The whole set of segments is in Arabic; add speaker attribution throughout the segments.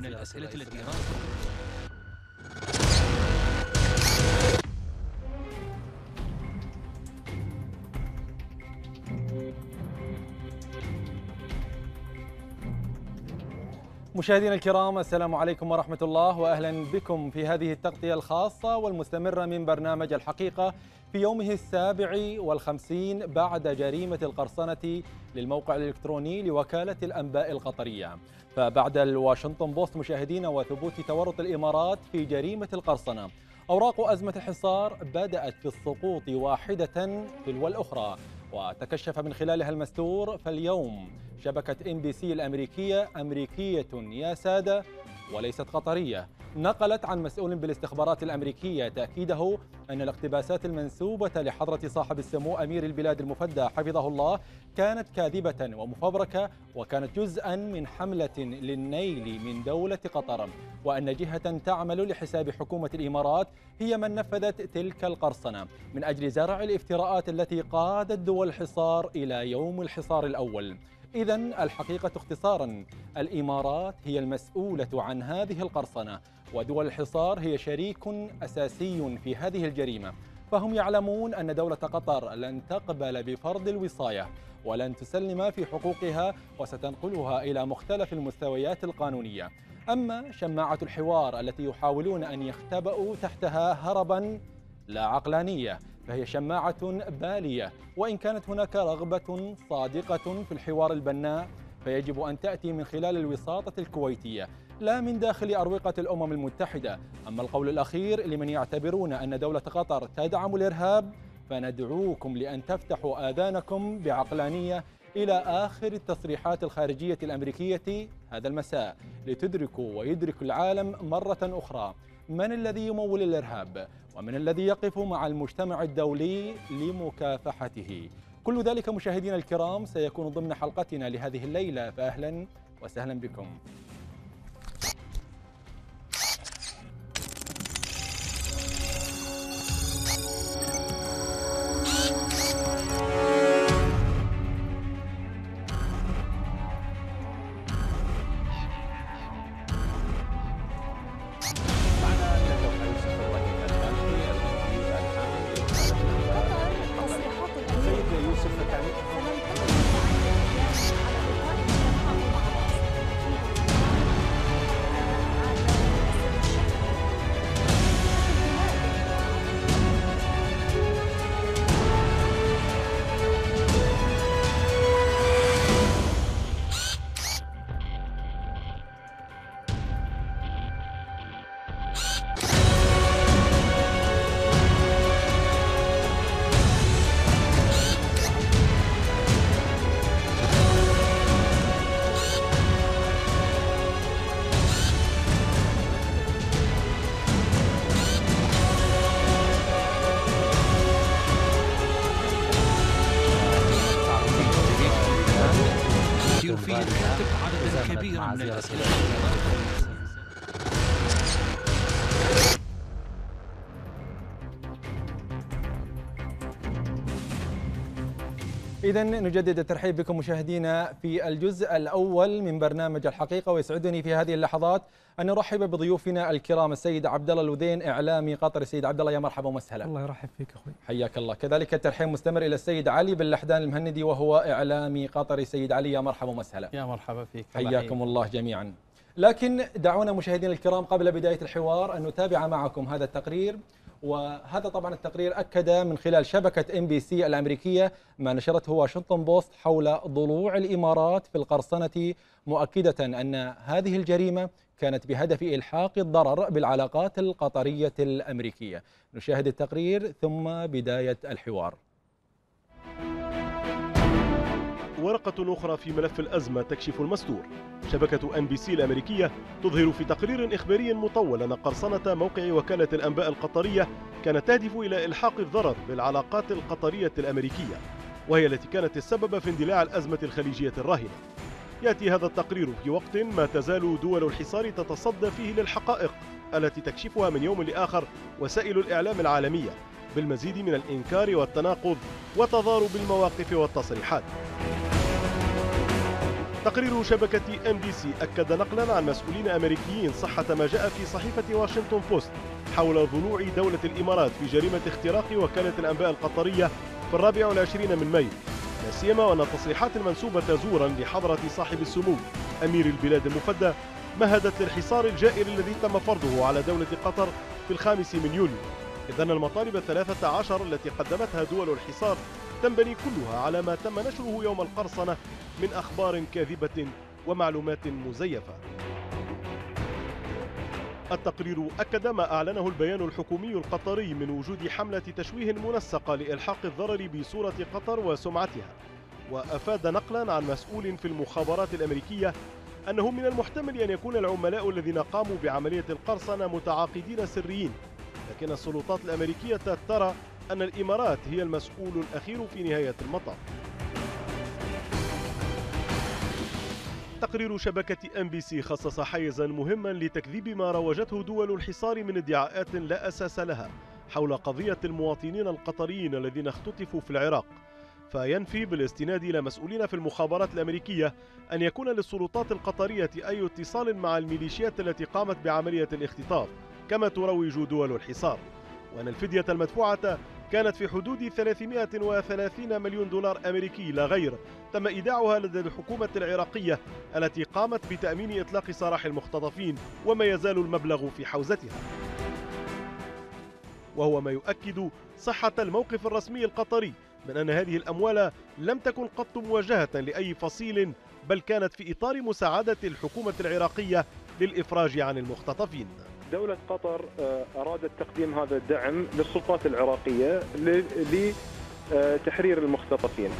Speaker 1: من الأسئلة التي
Speaker 2: مشاهدينا الكرام السلام عليكم ورحمة الله وأهلا بكم في هذه التغطية الخاصة والمستمرة من برنامج الحقيقة في يومه السابع والخمسين بعد جريمة القرصنة للموقع الإلكتروني لوكالة الأنباء القطرية فبعد الواشنطن بوست مشاهدين وثبوت تورط الإمارات في جريمة القرصنة أوراق أزمة الحصار بدأت في السقوط واحدة تلو الأخرى وتكشف من خلالها المستور فاليوم شبكة ام بي سي الأمريكية أمريكية يا سادة وليست قطرية نقلت عن مسؤول بالاستخبارات الأمريكية تأكيده أن الاقتباسات المنسوبة لحضرة صاحب السمو أمير البلاد المفدى حفظه الله كانت كاذبة ومفبركة وكانت جزءا من حملة للنيل من دولة قطر وأن جهة تعمل لحساب حكومة الإمارات هي من نفذت تلك القرصنة من أجل زرع الافتراءات التي قادت دول الحصار إلى يوم الحصار الأول إذا الحقيقة اختصارا الإمارات هي المسؤولة عن هذه القرصنة ودول الحصار هي شريك أساسي في هذه الجريمة فهم يعلمون أن دولة قطر لن تقبل بفرض الوصاية ولن تسلم في حقوقها وستنقلها إلى مختلف المستويات القانونية أما شماعة الحوار التي يحاولون أن يختبؤوا تحتها هربا لا عقلانية فهي شماعة بالية وإن كانت هناك رغبة صادقة في الحوار البناء فيجب أن تأتي من خلال الوساطة الكويتية لا من داخل أروقة الأمم المتحدة أما القول الأخير لمن يعتبرون أن دولة قطر تدعم الإرهاب فندعوكم لأن تفتحوا آذانكم بعقلانية إلى آخر التصريحات الخارجية الأمريكية هذا المساء لتدركوا ويدرك العالم مرة أخرى من الذي يمول الإرهاب ومن الذي يقف مع المجتمع الدولي لمكافحته كل ذلك مشاهدينا الكرام سيكون ضمن حلقتنا لهذه الليلة فأهلا وسهلا بكم في عدد كبير من الأسئلة إذا نجدد الترحيب بكم مشاهدينا في الجزء الأول من برنامج الحقيقة ويسعدني في هذه اللحظات أن أرحب بضيوفنا الكرام السيد عبد الله الودين إعلامي قطر السيد عبد الله يا مرحبا ومسهلا الله
Speaker 1: يرحب فيك أخوي
Speaker 2: حياك الله كذلك الترحيب مستمر إلى السيد علي بن لحدان المهندي وهو إعلامي قطر سيد علي يا مرحبا ومسهلا يا مرحبا فيك حياكم الله جميعا لكن دعونا مشاهدينا الكرام قبل بداية الحوار أن نتابع معكم هذا التقرير وهذا طبعا التقرير أكد من خلال شبكة ام بي سي الأمريكية ما نشرته واشنطن بوست حول ضلوع الإمارات في القرصنة مؤكدة أن هذه الجريمة كانت بهدف إلحاق الضرر بالعلاقات القطرية الأمريكية نشاهد التقرير ثم بداية الحوار
Speaker 3: ورقة أخرى في ملف الأزمة تكشف المستور شبكة أن بي سي الأمريكية تظهر في تقرير إخباري مطول أن قرصنة موقع وكالة الأنباء القطرية كانت تهدف إلى إلحاق الضرر بالعلاقات القطرية الأمريكية وهي التي كانت السبب في اندلاع الأزمة الخليجية الراهنة يأتي هذا التقرير في وقت ما تزال دول الحصار تتصدى فيه للحقائق التي تكشفها من يوم لآخر وسائل الإعلام العالمية بالمزيد من الإنكار والتناقض وتضارب المواقف والتصريحات تقرير شبكة ام بي سي أكد نقلا عن مسؤولين أمريكيين صحة ما جاء في صحيفة واشنطن بوست حول ضلوع دولة الإمارات في جريمة اختراق وكالة الأنباء القطرية في الرابع والعشرين من مايو لا سيما وأن التصريحات المنسوبة زورا لحضرة صاحب السمو أمير البلاد المفدى مهدت للحصار الجائر الذي تم فرضه على دولة قطر في الخامس من يوليو إذ أن المطالب الثلاثة عشر التي قدمتها دول الحصار تنبني كلها على ما تم نشره يوم القرصنة من أخبار كاذبة ومعلومات مزيفة التقرير أكد ما أعلنه البيان الحكومي القطري من وجود حملة تشويه منسقة لإلحاق الضرر بصورة قطر وسمعتها وأفاد نقلا عن مسؤول في المخابرات الأمريكية أنه من المحتمل أن يكون العملاء الذين قاموا بعملية القرصنة متعاقدين سريين لكن السلطات الأمريكية ترى أن الإمارات هي المسؤول الأخير في نهاية المطاف تقرير شبكة ام بي سي خصص حيزا مهما لتكذيب ما روجته دول الحصار من ادعاءات لا اساس لها حول قضية المواطنين القطريين الذين اختطفوا في العراق فينفي بالاستناد إلى مسؤولين في المخابرات الأمريكية أن يكون للسلطات القطرية أي اتصال مع الميليشيات التي قامت بعملية الاختطاف كما تروج دول الحصار وأن الفدية المدفوعة كانت في حدود 330 مليون دولار أمريكي لا غير تم إيداعها لدى الحكومة العراقية التي قامت بتأمين إطلاق سراح المختطفين وما يزال المبلغ في حوزتها وهو ما يؤكد صحة الموقف الرسمي القطري من أن هذه الأموال لم تكن قط مواجهة لأي فصيل بل كانت في إطار مساعدة الحكومة العراقية للإفراج عن المختطفين دولة قطر آه، أرادت تقديم هذا الدعم للسلطات العراقية لتحرير المختطفين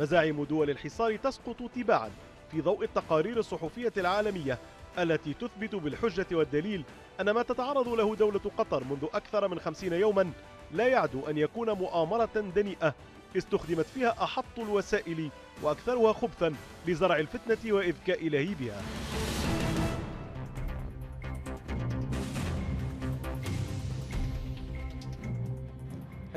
Speaker 3: مزاعم دول الحصار تسقط تباعا في ضوء التقارير الصحفية العالمية التي تثبت بالحجة والدليل أن ما تتعرض له دولة قطر منذ أكثر من خمسين يوما لا يعدو أن يكون مؤامرة دنيئة استخدمت فيها أحط الوسائل وأكثرها خبثا لزرع الفتنة وإذكاء لهيبها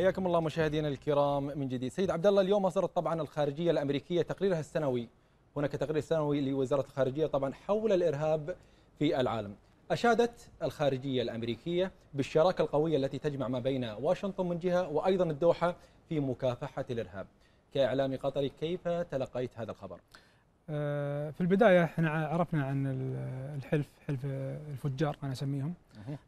Speaker 2: حياكم الله مشاهدينا الكرام من جديد سيد عبد الله اليوم اصدرت طبعا الخارجيه الامريكيه تقريرها السنوي هناك تقرير سنوي لوزاره الخارجيه طبعا حول الارهاب في العالم أشادت الخارجية الأمريكية بالشراكة القوية التي تجمع ما بين واشنطن من جهة وأيضا الدوحة في مكافحة الإرهاب كاعلامي قطري كيف تلقيت هذا الخبر؟
Speaker 1: آه، في البداية احنا عرفنا عن الحلف حلف الفجار أنا أسميهم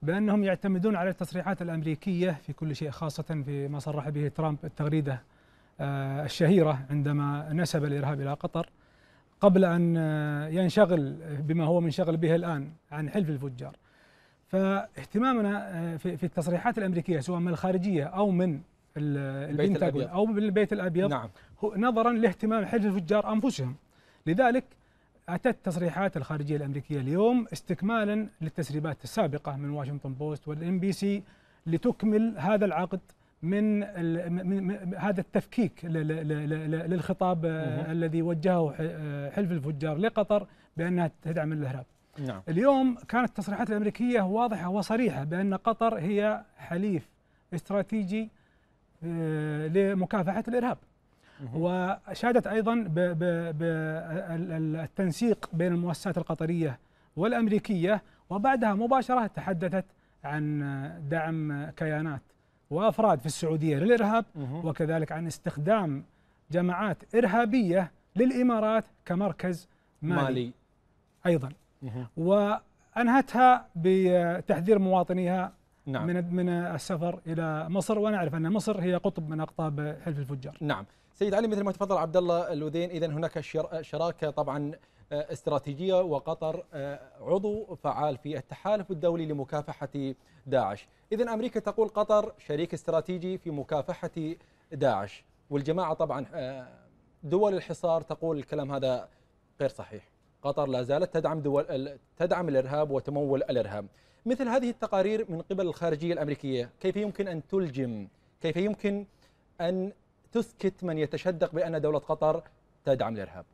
Speaker 1: بأنهم يعتمدون على التصريحات الأمريكية في كل شيء خاصة في ما صرح به ترامب التغريدة آه، الشهيرة عندما نسب الإرهاب إلى قطر قبل أن آه، ينشغل بما هو منشغل به الآن عن حلف الفجار فاهتمامنا في التصريحات الأمريكية سواء من الخارجية أو من البيت الأبيض أو من البيت الأبيض نعم. نظرا لاهتمام حلف الفجار أنفسهم لذلك أتت تصريحات الخارجية الأمريكية اليوم استكمالا للتسريبات السابقة من واشنطن بوست والإم بي سي لتكمل هذا العقد من, من هذا التفكيك للخطاب آه، الذي وجهه آه، حلف الفجار لقطر بأنها تدعم الإرهاب نعم. اليوم كانت التصريحات الأمريكية واضحة وصريحة بأن قطر هي حليف استراتيجي آه، لمكافحة الإرهاب واشادت ايضا بالتنسيق بين المؤسسات القطريه والامريكيه وبعدها مباشره تحدثت عن دعم كيانات وافراد في السعوديه للارهاب وكذلك عن استخدام جماعات ارهابيه للامارات كمركز مالي, مالي. ايضا وانهتها بتحذير مواطنيها نعم. من من السفر الى مصر ونعرف ان مصر هي قطب من اقطاب حلف الفجار
Speaker 2: نعم سيد علي مثل ما تفضل عبد الله الوذين اذا هناك شراكه طبعا آه، استراتيجيه وقطر آه، عضو فعال في التحالف الدولي لمكافحه داعش، اذا امريكا تقول قطر شريك استراتيجي في مكافحه داعش، والجماعه طبعا آه، دول الحصار تقول الكلام هذا غير صحيح. قطر لا زالت تدعم دول تدعم الارهاب وتمول الارهاب. مثل هذه التقارير من قبل الخارجيه الامريكيه، كيف يمكن ان تلجم؟ كيف يمكن ان تسكت من يتشدق بأن دولة قطر تدعم الإرهاب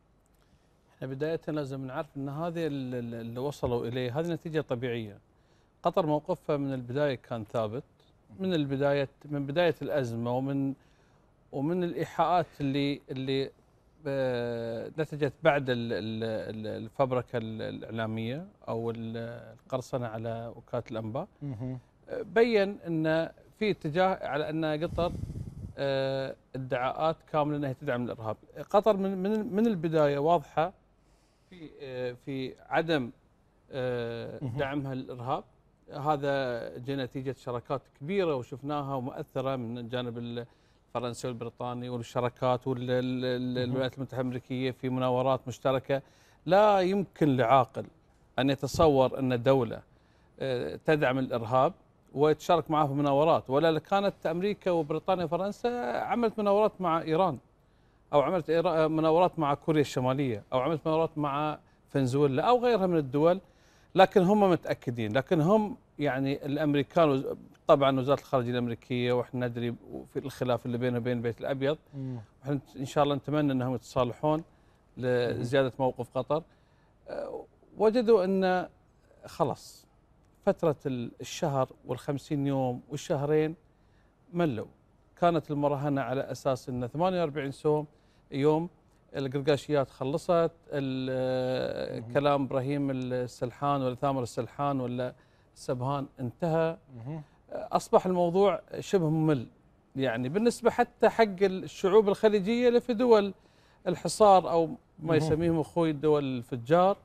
Speaker 2: احنا بداية لازم نعرف أن هذه
Speaker 4: اللي وصلوا إليه هذه نتيجة طبيعية قطر موقفها من البداية كان ثابت من البداية من بداية الأزمة ومن ومن الإيحاءات اللي اللي آه، نتجت بعد الفبركة الإعلامية أو القرصنة على وكالة الأنباء آه، بين أن في اتجاه على أن قطر آه، ادعاءات كامله انها تدعم الارهاب، قطر من من من البدايه واضحه في آه، في عدم آه، دعمها للارهاب هذا جاء نتيجه شراكات كبيره وشفناها ومؤثره من الجانب الفرنسي والبريطاني والشراكات والولايات المتحده الامريكيه في مناورات مشتركه لا يمكن لعاقل ان يتصور ان دوله تدعم الارهاب وتشارك معها في مناورات ولا كانت امريكا وبريطانيا وفرنسا عملت مناورات مع ايران او عملت مناورات مع كوريا الشماليه او عملت مناورات مع فنزويلا او غيرها من الدول لكن هم متاكدين لكن هم يعني الامريكان طبعا وزاره الخارجيه الامريكيه واحنا ندري في الخلاف اللي بينه وبين البيت الابيض واحنا ان شاء الله نتمنى انهم يتصالحون لزياده موقف قطر أه، وجدوا ان خلاص فترة الشهر والخمسين يوم والشهرين ملوا كانت المراهنة على أساس أن 48 سوم يوم القرقاشيات خلصت كلام إبراهيم السلحان ولا ثامر السلحان ولا سبهان انتهى أصبح الموضوع شبه ممل يعني بالنسبة حتى حق الشعوب الخليجية اللي في دول الحصار أو ما يسميهم أخوي الدول الفجار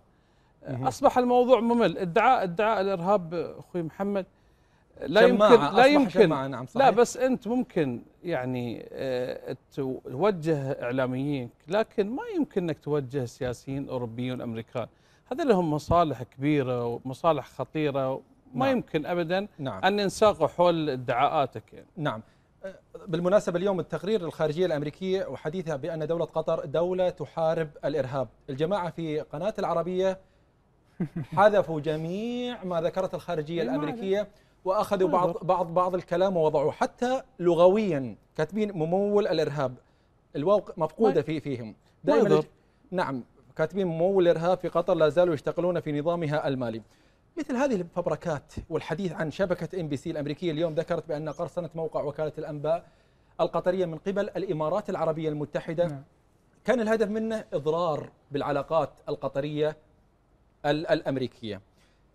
Speaker 4: اصبح الموضوع ممل ادعاء ادعاء الارهاب اخوي محمد
Speaker 5: لا يمكن لا
Speaker 4: يمكن نعم صحيح. لا بس انت ممكن يعني آه، توجه اعلاميين لكن ما يمكن انك توجه سياسيين اوروبيين امريكان هذا لهم مصالح كبيره ومصالح خطيره ما نعم. يمكن ابدا نعم. ان ينساقوا حول
Speaker 2: ادعاءاتك يعني. نعم آه، بالمناسبة اليوم التقرير الخارجية الأمريكية وحديثها بأن دولة قطر دولة تحارب الإرهاب الجماعة في قناة العربية حذفوا جميع ما ذكرت الخارجية إيه، الأمريكية وأخذوا بعض, بعض بعض الكلام ووضعوه حتى لغويا كاتبين ممول الإرهاب الواو مفقودة في فيهم دائما نعم كاتبين ممول الإرهاب في قطر لا زالوا يشتغلون في نظامها المالي مثل هذه الفبركات والحديث عن شبكة ام بي سي الأمريكية اليوم ذكرت بأن قرصنة موقع وكالة الأنباء القطرية من قبل الإمارات العربية المتحدة نعم. كان الهدف منه إضرار بالعلاقات القطرية الأمريكية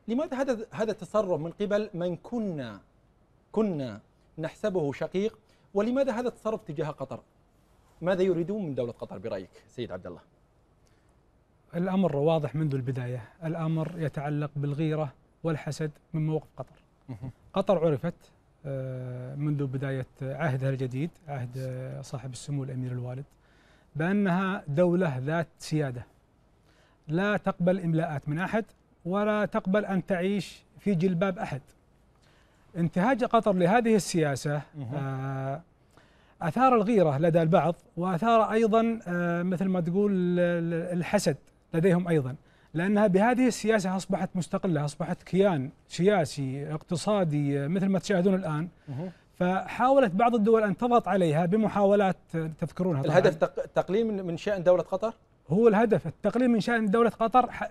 Speaker 2: لماذا هذا هذا التصرف من قبل من كنا كنا نحسبه شقيق ولماذا هذا التصرف تجاه قطر؟ ماذا يريدون من دولة قطر برأيك سيد عبد الله؟
Speaker 1: الأمر واضح منذ البداية الأمر يتعلق بالغيرة والحسد من موقف قطر قطر عرفت آه، منذ بداية عهدها الجديد عهد آه، صاحب السمو الأمير الوالد بأنها دولة ذات سيادة لا تقبل إملاءات من أحد ولا تقبل أن تعيش في جلباب أحد انتهاج قطر لهذه السياسة آه أثار الغيرة لدى البعض وأثار أيضا آه مثل ما تقول الحسد لديهم أيضا لأنها بهذه السياسة أصبحت مستقلة أصبحت كيان سياسي اقتصادي آه، مثل ما تشاهدون الآن فحاولت بعض الدول أن تضغط عليها بمحاولات تذكرونها الهدف تقليل من شأن دولة قطر؟ هو الهدف التقليل من شأن دولة قطر آه،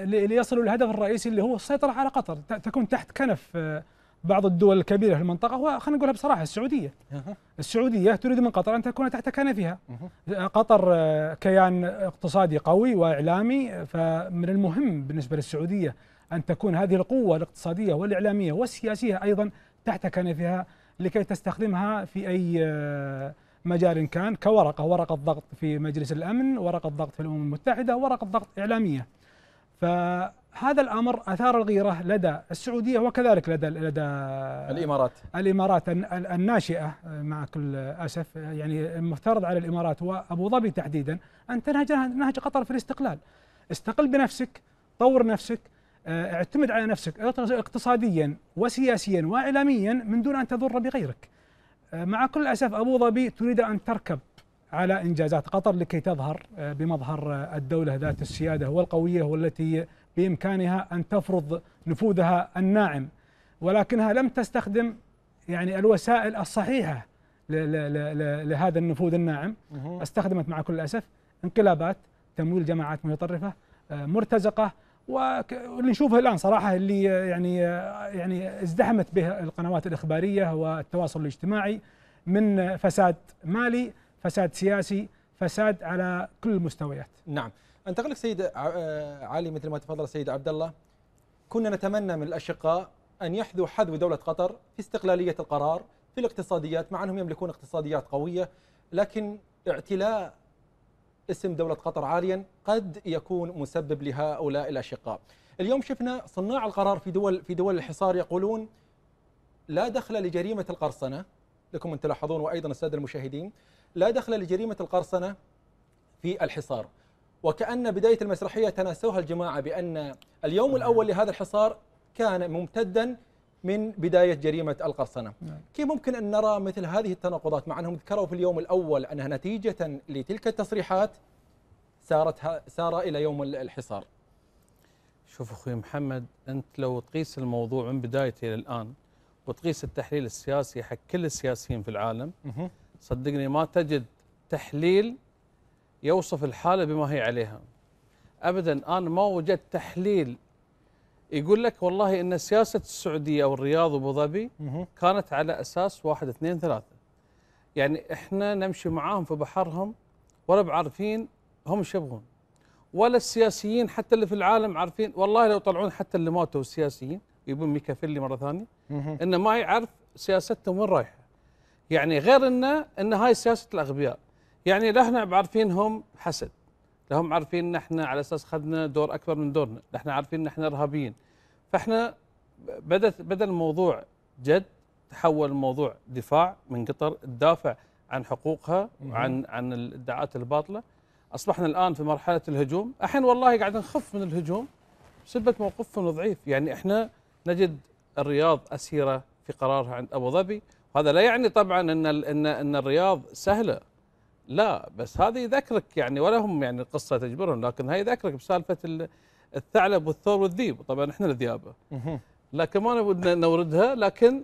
Speaker 1: آه، ليصلوا الهدف الرئيسي اللي هو السيطرة على قطر تكون تحت كنف آه، بعض الدول الكبيرة في المنطقة خلينا نقولها بصراحة السعودية السعودية تريد من قطر أن تكون تحت كنفها قطر كيان اقتصادي قوي وإعلامي فمن المهم بالنسبة للسعودية أن تكون هذه القوة الاقتصادية والإعلامية والسياسية أيضا تحت كنفها لكي تستخدمها في أي مجال كان كورقة ورقة ضغط في مجلس الأمن ورقة ضغط في الأمم المتحدة ورقة ضغط إعلامية فهذا الأمر أثار الغيرة لدى السعودية وكذلك لدى لدى الإمارات الإمارات الناشئة مع كل أسف يعني المفترض على الإمارات وأبو ظبي تحديدا أن تنهج نهج قطر في الاستقلال استقل بنفسك طور نفسك آه، اعتمد على نفسك اقتصاديا وسياسيا واعلاميا من دون ان تضر بغيرك. آه، مع كل الأسف أبو ظبي تريد أن تركب على إنجازات قطر لكي تظهر آه، بمظهر آه، الدولة ذات السيادة والقوية والتي بإمكانها أن تفرض نفوذها الناعم ولكنها لم تستخدم يعني الوسائل الصحيحة لهذا النفوذ الناعم استخدمت مع كل الأسف انقلابات تمويل جماعات متطرفة مرتزقة واللي نشوفه الان صراحه اللي يعني يعني ازدحمت به القنوات الاخباريه والتواصل الاجتماعي من فساد مالي، فساد سياسي، فساد على كل المستويات.
Speaker 2: نعم، انتقل لك سيد آه، علي مثل ما تفضل السيد عبد الله كنا نتمنى من الاشقاء ان يحذو حذو دوله قطر في استقلاليه القرار في الاقتصاديات مع انهم يملكون اقتصاديات قويه لكن اعتلاء اسم دولة قطر عاليا قد يكون مسبب لهؤلاء الأشقاء اليوم شفنا صناع القرار في دول في دول الحصار يقولون لا دخل لجريمة القرصنة لكم أن تلاحظون وأيضا السادة المشاهدين لا دخل لجريمة القرصنة في الحصار وكأن بداية المسرحية تناسوها الجماعة بأن اليوم الأول لهذا الحصار كان ممتدا من بداية جريمة القرصنة نعم. كيف ممكن أن نرى مثل هذه التناقضات مع أنهم ذكروا في اليوم الأول أنها نتيجة لتلك التصريحات سارت سار إلى يوم الحصار
Speaker 4: شوف أخوي محمد أنت لو تقيس الموضوع من بدايته إلى الآن وتقيس التحليل السياسي حق كل السياسيين في العالم مه. صدقني ما تجد تحليل يوصف الحالة بما هي عليها أبدا أنا ما وجدت تحليل يقول لك والله ان سياسه السعوديه او الرياض وابو ظبي كانت على اساس واحد اثنين ثلاثه. يعني احنا نمشي معاهم في بحرهم ولا بعارفين هم ايش يبغون. ولا السياسيين حتى اللي في العالم عارفين والله لو طلعون حتى اللي ماتوا السياسيين يبون ميكافيلي مره ثانيه انه ما يعرف سياستهم وين رايحه. يعني غير انه ان هاي سياسه الاغبياء. يعني لا احنا بعارفينهم حسد لهم هم عارفين ان احنا على اساس خدنا دور اكبر من دورنا احنا عارفين ان احنا ارهابيين فاحنا بدت بدل الموضوع جد تحول الموضوع دفاع من قطر تدافع عن حقوقها وعن عن الادعاءات الباطله اصبحنا الان في مرحله الهجوم الحين والله قاعد نخف من الهجوم بسبب موقفهم ضعيف يعني احنا نجد الرياض اسيره في قرارها عند ابو ظبي وهذا لا يعني طبعا ان ان ان الرياض سهله لا بس هذا يذكرك يعني ولا هم يعني القصه تجبرهم لكن هاي يذكرك بسالفه الثعلب والثور والذيب طبعا احنا الذيابه لا كمان بدنا نوردها لكن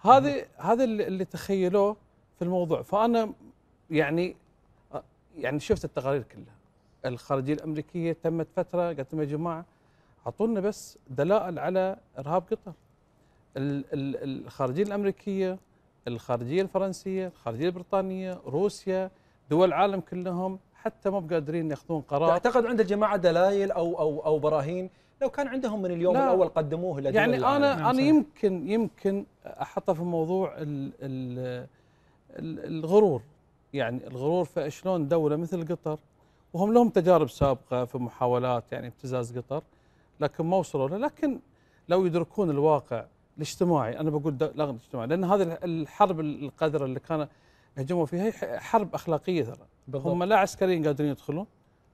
Speaker 4: هذه هذا اللي تخيلوه في الموضوع فانا يعني يعني شفت التقارير كلها الخارجيه الامريكيه تمت فتره قالت لهم يا جماعه اعطونا بس دلائل على ارهاب قطر الخارجيه الامريكيه الخارجيه الفرنسيه الخارجيه البريطانيه روسيا دول العالم كلهم
Speaker 2: حتى مو بقادرين ياخذون قرار تعتقد عند الجماعه دلائل او او او براهين لو كان عندهم من اليوم لا. الاول قدموه يعني انا نعم، انا
Speaker 4: يمكن يمكن احطها في موضوع الـ الـ الغرور يعني الغرور فشلون دوله مثل قطر وهم لهم تجارب سابقه في محاولات يعني ابتزاز قطر لكن ما وصلوا له لكن لو يدركون الواقع الاجتماعي انا بقول لغن الاجتماعي لان هذه الحرب القذره اللي كانت هجموا فيها حرب اخلاقيه ترى بالضبط. هم لا عسكريا قادرين يدخلون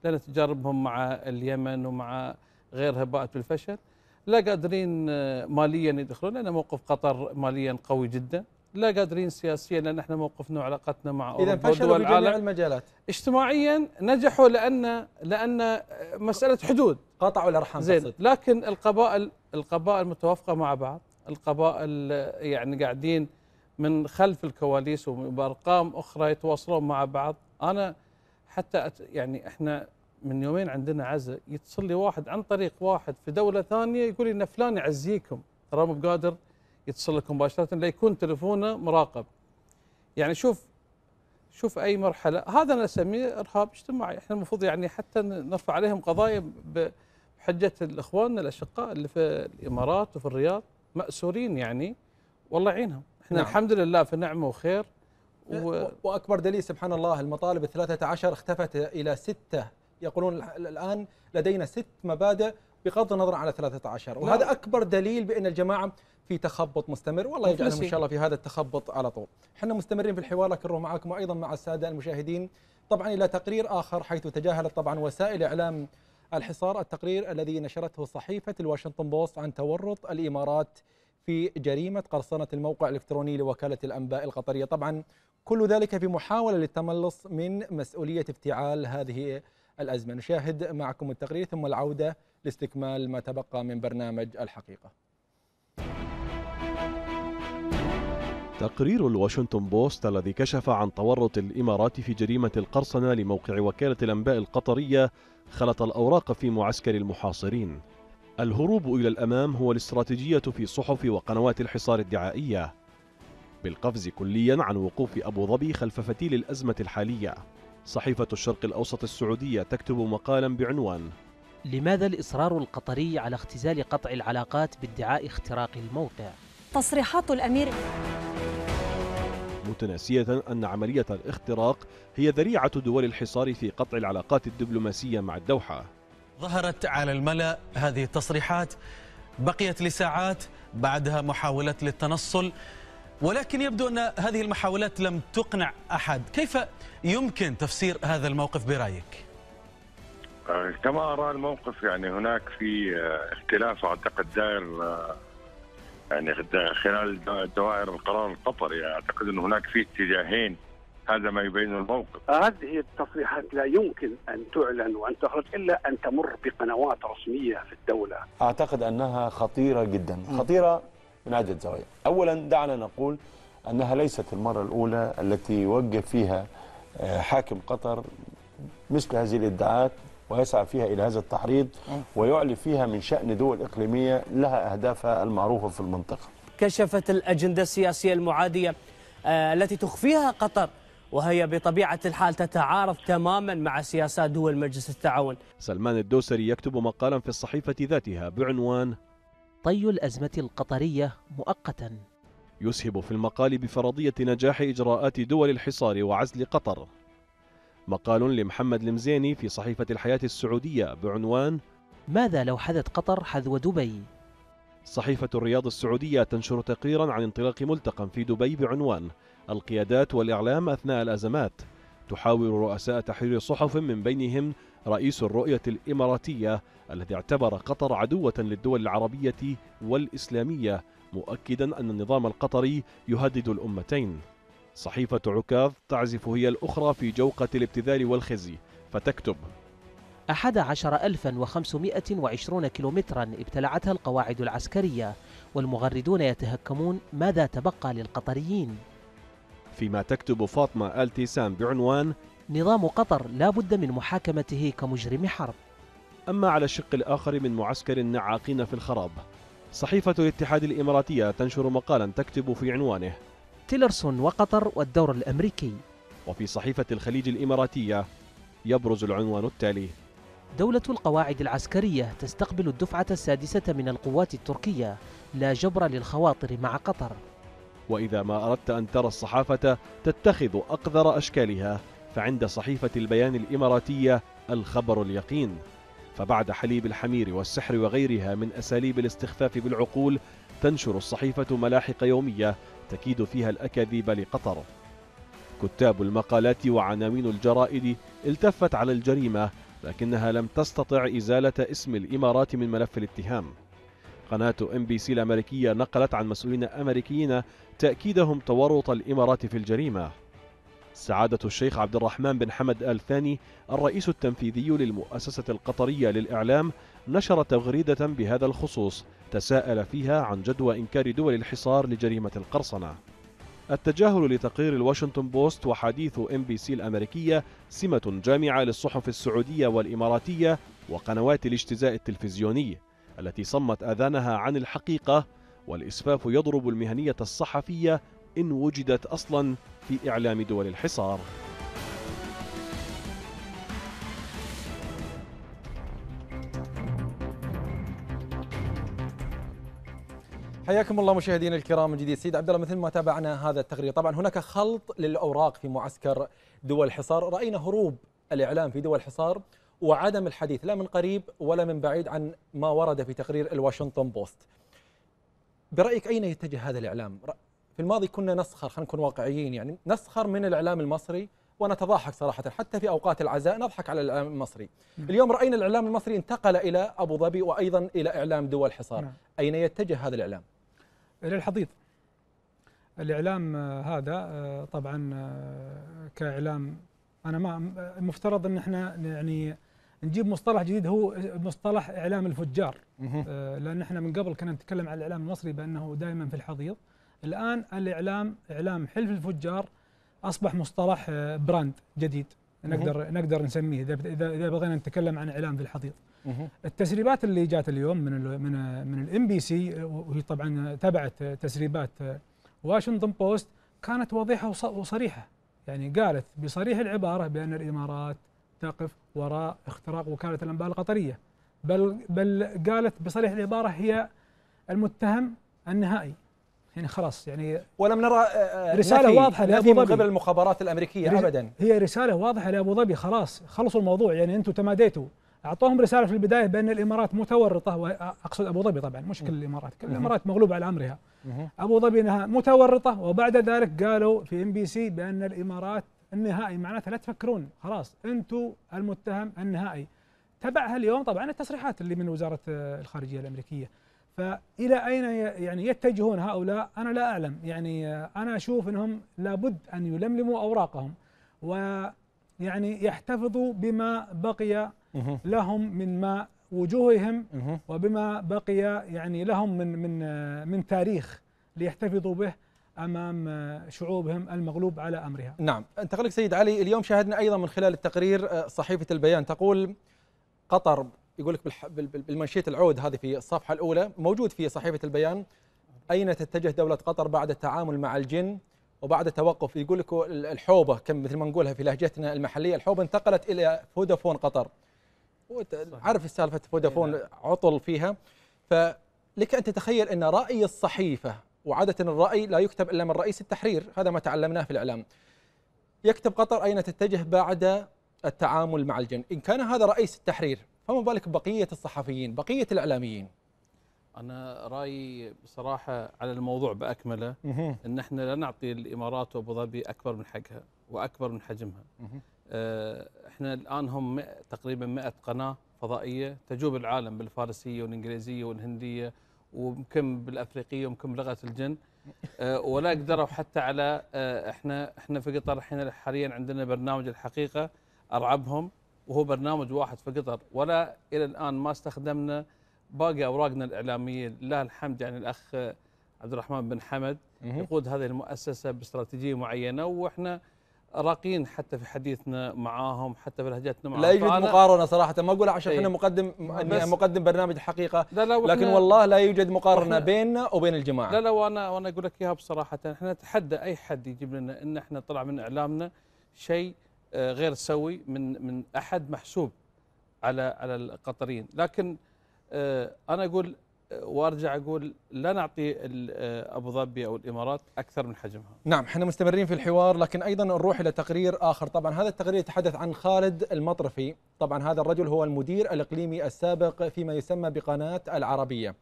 Speaker 4: لان تجاربهم مع اليمن ومع غيرها باءت بالفشل لا قادرين ماليا يدخلون لان موقف قطر ماليا قوي جدا لا قادرين سياسيا لان احنا موقفنا وعلاقتنا مع اوروبا ودول العالم المجالات اجتماعيا نجحوا لان لان مساله حدود قطعوا الارحام زين لكن القبائل القبائل متوافقه مع بعض القبائل يعني قاعدين من خلف الكواليس وبارقام اخرى يتواصلون مع بعض انا حتى أت يعني احنا من يومين عندنا عزاء يتصل لي واحد عن طريق واحد في دوله ثانيه يقول لي ان فلان يعزيكم ترى مو بقادر يتصل لكم مباشره ليكون تليفونه مراقب يعني شوف شوف اي مرحله هذا انا اسميه ارهاب اجتماعي احنا المفروض يعني حتى نرفع عليهم قضايا بحجه الاخوان الاشقاء اللي في الامارات وفي الرياض ماسورين يعني والله يعينهم احنا نعم.
Speaker 2: الحمد لله في نعمه وخير إيه، و... واكبر دليل سبحان الله المطالب ال عشر اختفت الى سته يقولون الان لدينا ست مبادئ بغض النظر على 13 نعم. وهذا اكبر دليل بان الجماعه في تخبط مستمر والله يجعلهم ان شاء الله في هذا التخبط على طول احنا مستمرين في الحوار لكن نروح معكم وايضا مع الساده المشاهدين طبعا الى تقرير اخر حيث تجاهلت طبعا وسائل اعلام الحصار التقرير الذي نشرته صحيفه الواشنطن بوست عن تورط الامارات في جريمة قرصنة الموقع الإلكتروني لوكالة الأنباء القطرية طبعا كل ذلك في محاولة للتملص من مسؤولية افتعال هذه الأزمة نشاهد معكم التقرير ثم العودة لاستكمال ما تبقى من برنامج الحقيقة
Speaker 6: تقرير الواشنطن بوست الذي كشف عن تورط الإمارات في جريمة القرصنة لموقع وكالة الأنباء القطرية خلط الأوراق في معسكر المحاصرين الهروب إلى الأمام هو الاستراتيجية في صحف وقنوات الحصار الدعائية بالقفز كليا عن وقوف أبو ظبي خلف فتيل الأزمة الحالية صحيفة الشرق الأوسط السعودية تكتب مقالا بعنوان
Speaker 5: لماذا الإصرار القطري على اختزال قطع العلاقات بادعاء اختراق الموقع؟ تصريحات الأمير
Speaker 6: متناسية أن عملية الاختراق هي ذريعة دول الحصار في قطع العلاقات الدبلوماسية مع الدوحة
Speaker 2: ظهرت على الملأ هذه التصريحات بقيت لساعات بعدها محاولات للتنصل ولكن يبدو أن هذه المحاولات لم تقنع أحد كيف يمكن تفسير هذا
Speaker 1: الموقف برأيك؟
Speaker 7: آه، كما أرى الموقف يعني هناك في آه، اختلاف أعتقد دائر آه، يعني خلال دوائر القرار القطري يعني أعتقد أن هناك في اتجاهين هذا ما يبين الموقف هذه التصريحات لا يمكن أن تعلن وأن تخرج إلا أن تمر بقنوات رسمية في الدولة
Speaker 3: أعتقد أنها خطيرة جدا خطيرة من عدة زوايا أولا دعنا نقول أنها ليست المرة الأولى التي يوجه فيها آه، حاكم قطر مثل هذه الادعاءات ويسعى فيها إلى هذا التحريض ويعلي فيها من شأن دول إقليمية لها أهدافها المعروفة في المنطقة كشفت الأجندة السياسية
Speaker 6: المعادية آه، التي تخفيها قطر وهي بطبيعة الحال تتعارض تماما مع سياسات دول مجلس التعاون سلمان الدوسري يكتب مقالا في الصحيفة ذاتها
Speaker 5: بعنوان طي الأزمة القطرية مؤقتا
Speaker 6: يسهب في المقال بفرضية نجاح إجراءات دول الحصار وعزل قطر مقال لمحمد المزيني في صحيفة الحياة السعودية بعنوان ماذا لو حذت قطر حذو دبي؟ صحيفة الرياض السعودية تنشر تقريرا عن انطلاق ملتقى في دبي بعنوان القيادات والإعلام أثناء الأزمات تحاور رؤساء تحرير صحف من بينهم رئيس الرؤية الإماراتية الذي اعتبر قطر عدوة للدول العربية والإسلامية مؤكدا أن النظام القطري يهدد الأمتين صحيفة عكاظ تعزف هي الأخرى في جوقة الابتذال والخزي فتكتب
Speaker 5: 11520 كيلومترا ابتلعتها القواعد العسكرية والمغردون يتهكمون ماذا تبقى للقطريين
Speaker 6: فيما تكتب فاطمة آل بعنوان نظام قطر لا
Speaker 5: بد من محاكمته كمجرم حرب
Speaker 6: أما على الشق الآخر من معسكر النعاقين في الخراب صحيفة الاتحاد الإماراتية تنشر مقالا تكتب في عنوانه
Speaker 5: تيلرسون وقطر والدور الأمريكي
Speaker 6: وفي صحيفة الخليج الإماراتية يبرز العنوان التالي
Speaker 5: دولة القواعد العسكرية تستقبل الدفعة السادسة من القوات التركية لا جبر للخواطر مع قطر
Speaker 6: وإذا ما أردت أن ترى الصحافة تتخذ أقذر أشكالها فعند صحيفة البيان الإماراتية الخبر اليقين فبعد حليب الحمير والسحر وغيرها من أساليب الاستخفاف بالعقول تنشر الصحيفة ملاحق يومية تكيد فيها الأكاذيب لقطر كتاب المقالات وعناوين الجرائد التفت على الجريمة لكنها لم تستطع إزالة اسم الإمارات من ملف الاتهام قناة ام بي سي الأمريكية نقلت عن مسؤولين أمريكيين تأكيدهم تورط الإمارات في الجريمة سعادة الشيخ عبد الرحمن بن حمد آل ثاني الرئيس التنفيذي للمؤسسة القطرية للإعلام نشر تغريدة بهذا الخصوص تساءل فيها عن جدوى إنكار دول الحصار لجريمة القرصنة التجاهل لتقرير الواشنطن بوست وحديث ام بي سي الامريكيه سمه جامعه للصحف السعوديه والاماراتيه وقنوات الاجتزاء التلفزيوني التي صمت اذانها عن الحقيقه والإسفاف يضرب المهنية الصحفية إن وجدت أصلا في إعلام دول الحصار
Speaker 2: حياكم الله مشاهدينا الكرام من جديد سيد عبد الله مثل ما تابعنا هذا التقرير طبعا هناك خلط للاوراق في معسكر دول الحصار راينا هروب الاعلام في دول الحصار وعدم الحديث لا من قريب ولا من بعيد عن ما ورد في تقرير الواشنطن بوست برايك اين يتجه هذا الاعلام في الماضي كنا نسخر خلينا نكون واقعيين يعني نسخر من الاعلام المصري ونتضاحك صراحه حتى في اوقات العزاء نضحك على الاعلام المصري نعم. اليوم راينا الاعلام المصري انتقل الى ابو ظبي وايضا الى اعلام دول حصار نعم. اين يتجه هذا الاعلام الى الحضيض الاعلام
Speaker 1: هذا آه، طبعا آه، كاعلام انا ما المفترض ان احنا يعني نجيب مصطلح جديد هو مصطلح اعلام الفجار آه، لان احنا من قبل كنا نتكلم عن الاعلام المصري بانه دائما في الحضيض الان الاعلام اعلام حلف الفجار اصبح مصطلح آه، براند جديد نقدر نقدر نسميه اذا اذا بغينا نتكلم عن اعلام في الحضيض التسريبات اللي جات اليوم من الـ من من الام بي سي وهي طبعا تبعت تسريبات واشنطن آه، بوست كانت واضحه وصريحه يعني قالت بصريح العباره بان الامارات تقف وراء اختراق وكالة الأنباء القطرية بل, بل قالت بصريح العبارة هي المتهم النهائي يعني خلاص يعني ولم نرى آه،
Speaker 2: آه، رسالة واضحة لأبو ظبي من قبل المخابرات الأمريكية أبدا
Speaker 1: هي رسالة واضحة لأبو ظبي خلاص خلصوا الموضوع يعني أنتم تماديتوا أعطوهم رسالة في البداية بأن الإمارات متورطة وأقصد آه، أبو ظبي طبعا مش كل الإمارات كل الإمارات مغلوبة على أمرها أبو ظبي أنها متورطة وبعد ذلك قالوا في ام بي سي بأن الإمارات النهائي معناتها لا تفكرون خلاص انتم المتهم النهائي تبعها اليوم طبعا التصريحات اللي من وزاره آه، الخارجيه الامريكيه فالى اين يعني يتجهون هؤلاء انا لا اعلم يعني آه، انا اشوف انهم لابد ان يلملموا اوراقهم ويعني يحتفظوا بما بقي لهم من ما وجوههم وبما بقي يعني لهم من من آه، من تاريخ ليحتفظوا به امام آه، شعوبهم المغلوب على امرها.
Speaker 2: نعم، انتقل لك سيد علي، اليوم شاهدنا ايضا من خلال التقرير آه، صحيفه البيان تقول قطر يقول لك بالمنشيه العود هذه في الصفحه الاولى موجود في صحيفه البيان اين تتجه دوله قطر بعد التعامل مع الجن وبعد التوقف يقول لك الحوبه كم مثل ما نقولها في لهجتنا المحليه الحوبه انتقلت الى فودافون قطر. عارف سالفه فودافون إيه، نعم. عطل فيها فلك ان تتخيل ان راي الصحيفه وعادة الرأي لا يكتب إلا من رئيس التحرير هذا ما تعلمناه في الإعلام يكتب قطر أين تتجه بعد التعامل مع الجن إن كان هذا رئيس التحرير فما بالك بقية الصحفيين بقية الإعلاميين
Speaker 4: أنا رأيي بصراحة على الموضوع بأكمله أن إحنا لا نعطي الإمارات وأبو ظبي أكبر من حقها وأكبر من حجمها آه، إحنا الآن هم مئة تقريبا 100 قناة فضائية تجوب العالم بالفارسية والإنجليزية والهندية ويمكن بالافريقيه ويمكن بلغه الجن آه، ولا قدروا حتى على آه، احنا احنا في قطر الحين حاليا عندنا برنامج الحقيقه ارعبهم وهو برنامج واحد في قطر ولا الى الان ما استخدمنا باقي اوراقنا الاعلاميه لله الحمد يعني الاخ عبد الرحمن بن حمد يقود هذه المؤسسه باستراتيجيه معينه واحنا راقين حتى في حديثنا معاهم حتى في
Speaker 2: لهجتنا معاهم لا يوجد مقارنه صراحه ما اقول عشان إيه. احنا مقدم اني يعني مقدم برنامج حقيقه لا لا لكن والله لا يوجد مقارنه بيننا وبين الجماعه لا
Speaker 4: لا وانا وانا اقول لك اياها بصراحه احنا نتحدى اي حد يجيب لنا ان احنا طلع من اعلامنا شيء آه، غير سوي من من احد محسوب على على القطريين لكن آه، انا اقول وارجع اقول لا نعطي آه، ابو ظبي او الامارات اكثر من حجمها.
Speaker 2: نعم احنا مستمرين في الحوار لكن ايضا نروح الى تقرير اخر، طبعا هذا التقرير يتحدث عن خالد المطرفي، طبعا هذا الرجل هو المدير الاقليمي السابق فيما يسمى بقناه العربيه.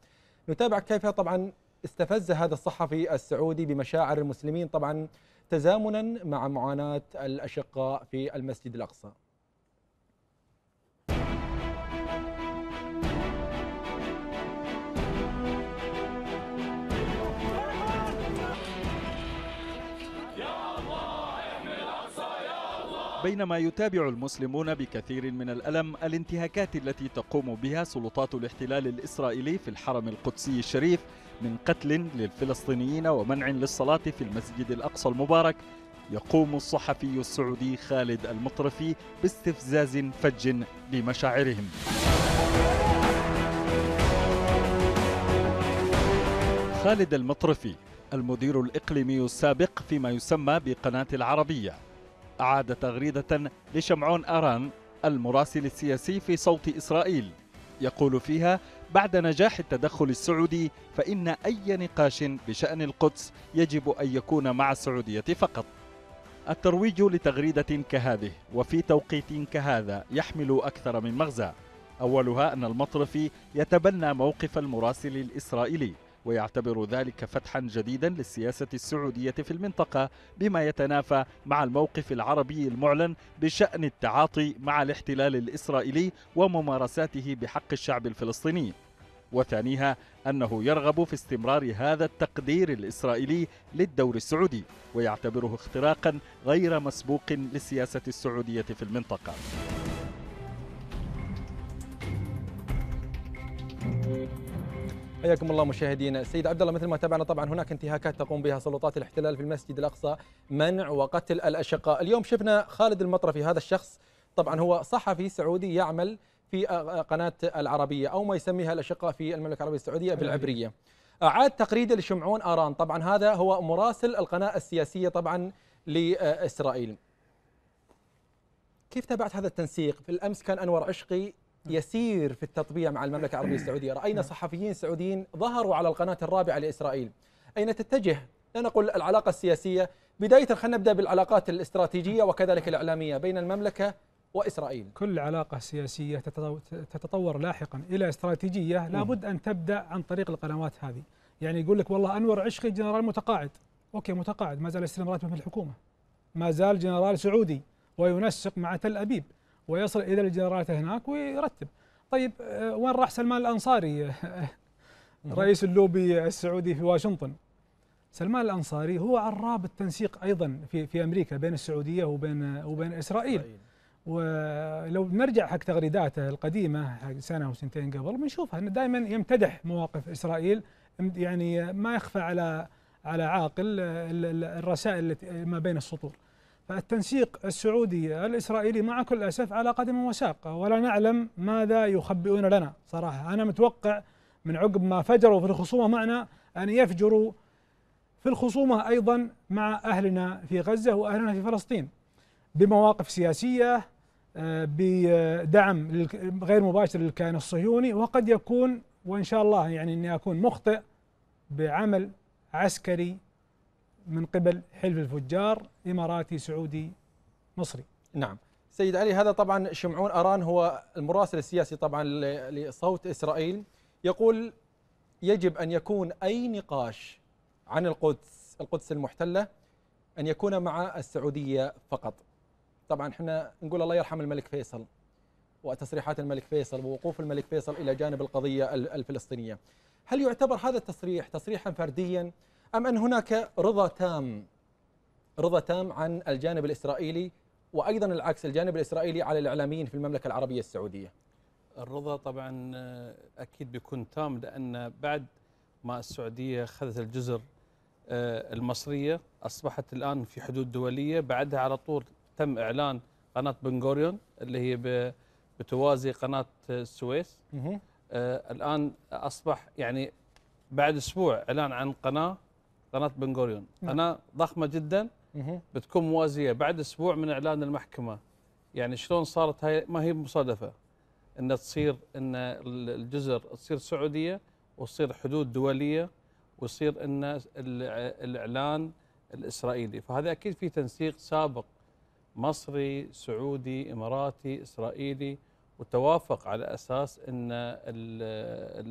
Speaker 2: نتابع كيف طبعا استفز هذا الصحفي السعودي بمشاعر المسلمين طبعا تزامنا مع معاناه الاشقاء في المسجد الاقصى.
Speaker 8: بينما يتابع المسلمون بكثير من الألم الانتهاكات التي تقوم بها سلطات الاحتلال الإسرائيلي في الحرم القدسي الشريف من قتل للفلسطينيين ومنع للصلاة في المسجد الأقصى المبارك يقوم الصحفي السعودي خالد المطرفي باستفزاز فج لمشاعرهم خالد المطرفي المدير الإقليمي السابق فيما يسمى بقناة العربية أعاد تغريدة لشمعون أران المراسل السياسي في صوت إسرائيل يقول فيها بعد نجاح التدخل السعودي فإن أي نقاش بشأن القدس يجب أن يكون مع السعودية فقط الترويج لتغريدة كهذه وفي توقيت كهذا يحمل أكثر من مغزى أولها أن المطرفي يتبنى موقف المراسل الإسرائيلي ويعتبر ذلك فتحا جديدا للسياسة السعودية في المنطقة بما يتنافى مع الموقف العربي المعلن بشأن التعاطي مع الاحتلال الإسرائيلي وممارساته بحق الشعب الفلسطيني وثانيها أنه يرغب في استمرار هذا التقدير الإسرائيلي للدور السعودي ويعتبره اختراقا غير مسبوق للسياسة السعودية في المنطقة
Speaker 2: حياكم الله مشاهدينا السيد عبد الله مثل ما تابعنا طبعا هناك انتهاكات تقوم بها سلطات الاحتلال في المسجد الاقصى منع وقتل الاشقاء اليوم شفنا خالد المطرفي هذا الشخص طبعا هو صحفي سعودي يعمل في آه، آه، قناه العربيه او ما يسميها الاشقاء في المملكه العربيه السعوديه بالعبريه اعاد تقريده لشمعون اران طبعا هذا هو مراسل القناه السياسيه طبعا لاسرائيل كيف تابعت هذا التنسيق بالامس كان انور عشقي نعم. يسير في التطبيع مع المملكة العربية السعودية رأينا نعم. صحفيين سعوديين ظهروا على القناة الرابعة لإسرائيل أين تتجه لا نقول العلاقة السياسية بداية خلينا نبدأ بالعلاقات الاستراتيجية وكذلك الإعلامية بين المملكة وإسرائيل
Speaker 1: كل علاقة سياسية تتطور لاحقا إلى استراتيجية نعم. لابد أن تبدأ عن طريق القنوات هذه يعني يقول لك والله أنور عشقي جنرال متقاعد أوكي متقاعد ما زال يستلم راتبه من الحكومة ما زال جنرال سعودي وينسق مع تل أبيب ويصل الى الجنرالات هناك ويرتب طيب آه، وين راح سلمان الانصاري رئيس اللوبي السعودي في واشنطن سلمان الانصاري هو عراب التنسيق ايضا في في امريكا بين السعوديه وبين وبين اسرائيل ولو نرجع حق تغريداته القديمه حق سنه او سنتين قبل بنشوفها انه دائما يمتدح مواقف اسرائيل يعني ما يخفى على على عاقل الرسائل التي ما بين السطور التنسيق السعودي الإسرائيلي مع كل أسف على قدم وساق ولا نعلم ماذا يخبئون لنا صراحة أنا متوقع من عقب ما فجروا في الخصومة معنا أن يفجروا في الخصومة أيضا مع أهلنا في غزة وأهلنا في فلسطين بمواقف سياسية آه، بدعم غير مباشر للكيان الصهيوني وقد يكون وإن شاء الله يعني أني أكون مخطئ بعمل عسكري من قبل حلف الفجار إماراتي سعودي مصري
Speaker 2: نعم سيد علي هذا طبعا شمعون أران هو المراسل السياسي طبعا لصوت إسرائيل يقول يجب أن يكون أي نقاش عن القدس القدس المحتلة أن يكون مع السعودية فقط طبعا احنا نقول الله يرحم الملك فيصل وتصريحات الملك فيصل ووقوف الملك فيصل إلى جانب القضية الفلسطينية هل يعتبر هذا التصريح تصريحا فرديا أم أن هناك رضا تام رضا تام عن الجانب الإسرائيلي وأيضا العكس الجانب الإسرائيلي على الإعلاميين في المملكة العربية السعودية الرضا طبعا آه، أكيد بيكون تام
Speaker 4: لأن بعد ما السعودية أخذت الجزر آه، المصرية أصبحت الآن في حدود دولية بعدها على طول تم إعلان قناة بنغوريون اللي هي بتوازي قناة آه، السويس الآن أصبح يعني بعد أسبوع إعلان عن قناة قناه بن غوريون قناه نعم. ضخمه جدا بتكون موازيه بعد اسبوع من اعلان المحكمه يعني شلون صارت هاي ما هي مصادفه ان تصير ان الجزر تصير سعوديه وتصير حدود دوليه ويصير ان الاعلان الاسرائيلي فهذا اكيد في تنسيق سابق مصري سعودي اماراتي اسرائيلي وتوافق على اساس ان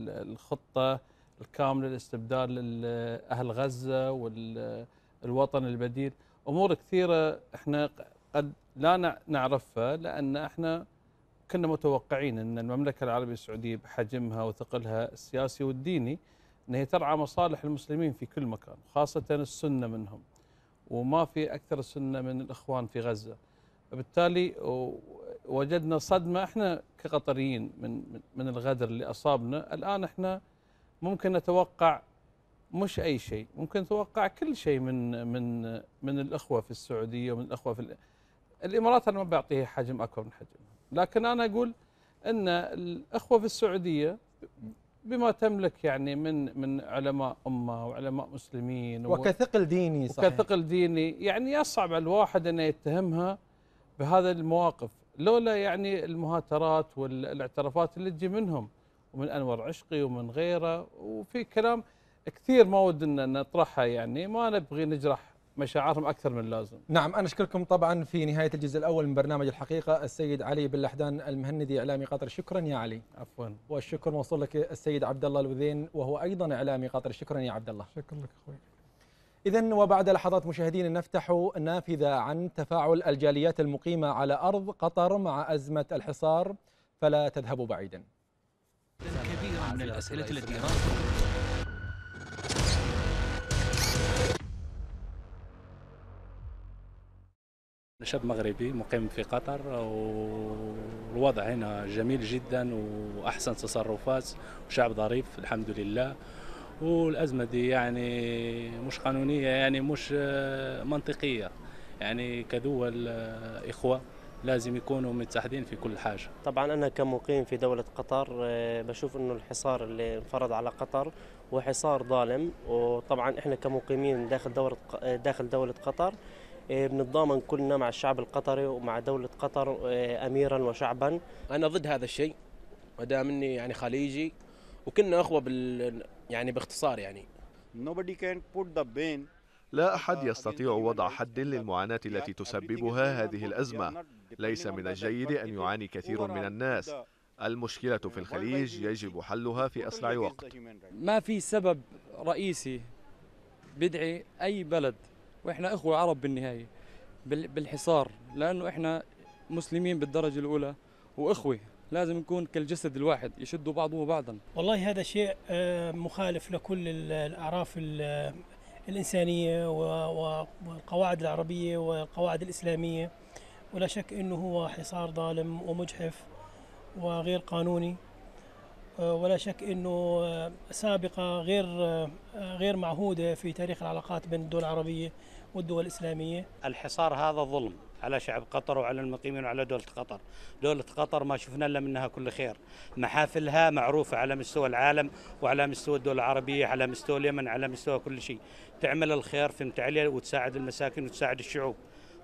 Speaker 4: الخطه الكامل الاستبدال لأهل غزة والوطن البديل أمور كثيرة احنا قد لا نعرفها لأن احنا كنا متوقعين أن المملكة العربية السعودية بحجمها وثقلها السياسي والديني أن هي ترعى مصالح المسلمين في كل مكان خاصة السنة منهم وما في أكثر السنة من الإخوان في غزة فبالتالي وجدنا صدمة احنا كقطريين من من الغدر اللي أصابنا الآن احنا ممكن نتوقع مش اي شيء ممكن نتوقع كل شيء من من من الاخوه في السعوديه ومن الاخوه في الامارات انا ما بعطيها حجم اكبر من حجمها لكن انا اقول ان الاخوه في السعوديه بما تملك يعني من من علماء امه وعلماء مسلمين وكثقل ديني صحيح وكثقل ديني يعني يصعب على الواحد انه يتهمها بهذا المواقف لولا يعني المهاترات والاعترافات اللي تجي منهم ومن انور عشقي ومن غيره وفي كلام كثير ما ودنا نطرحها يعني ما نبغي نجرح مشاعرهم اكثر من اللازم.
Speaker 2: نعم انا اشكركم طبعا في نهايه الجزء الاول من برنامج الحقيقه السيد علي بن لحدان المهندي اعلامي قطر شكرا يا علي. عفوا. والشكر موصول لك السيد عبد الله الوذين وهو ايضا اعلامي قطر شكرا يا عبد الله. شكرا لك اخوي. إذا وبعد لحظات مشاهدينا نفتح نافذة عن تفاعل الجاليات المقيمة على أرض قطر مع أزمة الحصار فلا تذهبوا بعيدا
Speaker 5: من الأسئلة التي رافقت
Speaker 8: شاب مغربي مقيم في قطر والوضع هنا جميل جدا واحسن تصرفات وشعب ظريف الحمد لله والازمه دي يعني مش قانونيه يعني مش
Speaker 4: منطقيه يعني كدول آه، اخوه لازم يكونوا متحدين في كل
Speaker 2: حاجة
Speaker 5: طبعا أنا كمقيم في دولة قطر آه، بشوف أنه الحصار اللي انفرض على قطر هو حصار ظالم وطبعا إحنا كمقيمين داخل دولة, آه، داخل دولة قطر آه، بنتضامن كلنا مع الشعب القطري ومع دولة قطر أميرا وشعبا أنا ضد هذا الشيء ما دام إني يعني خليجي وكنا أخوة بال
Speaker 2: يعني باختصار يعني
Speaker 6: Nobody can put the bane لا أحد يستطيع وضع حد للمعاناة التي تسببها هذه الأزمة ليس من الجيد أن يعاني كثير من الناس المشكلة في الخليج يجب حلها في أسرع وقت
Speaker 8: ما في سبب رئيسي بدعي أي بلد وإحنا إخوة عرب بالنهاية بالحصار لأنه إحنا مسلمين بالدرجة الأولى وإخوة لازم نكون كالجسد الواحد يشدوا بعضهم بعضا
Speaker 1: والله هذا شيء آه، مخالف لكل الأعراف الإنسانية والقواعد العربية والقواعد الإسلامية ولا شك أنه هو حصار ظالم ومجحف وغير قانوني آه، ولا شك أنه آه، سابقة غير آه، غير معهودة في تاريخ العلاقات بين الدول العربية والدول الإسلامية
Speaker 4: الحصار هذا ظلم على شعب قطر وعلى المقيمين وعلى دولة قطر دولة
Speaker 1: قطر ما شفنا إلا منها كل خير محافلها معروفة على مستوى العالم وعلى مستوى الدول العربية على مستوى اليمن على مستوى كل شيء تعمل الخير في متعلية وتساعد المساكن وتساعد الشعوب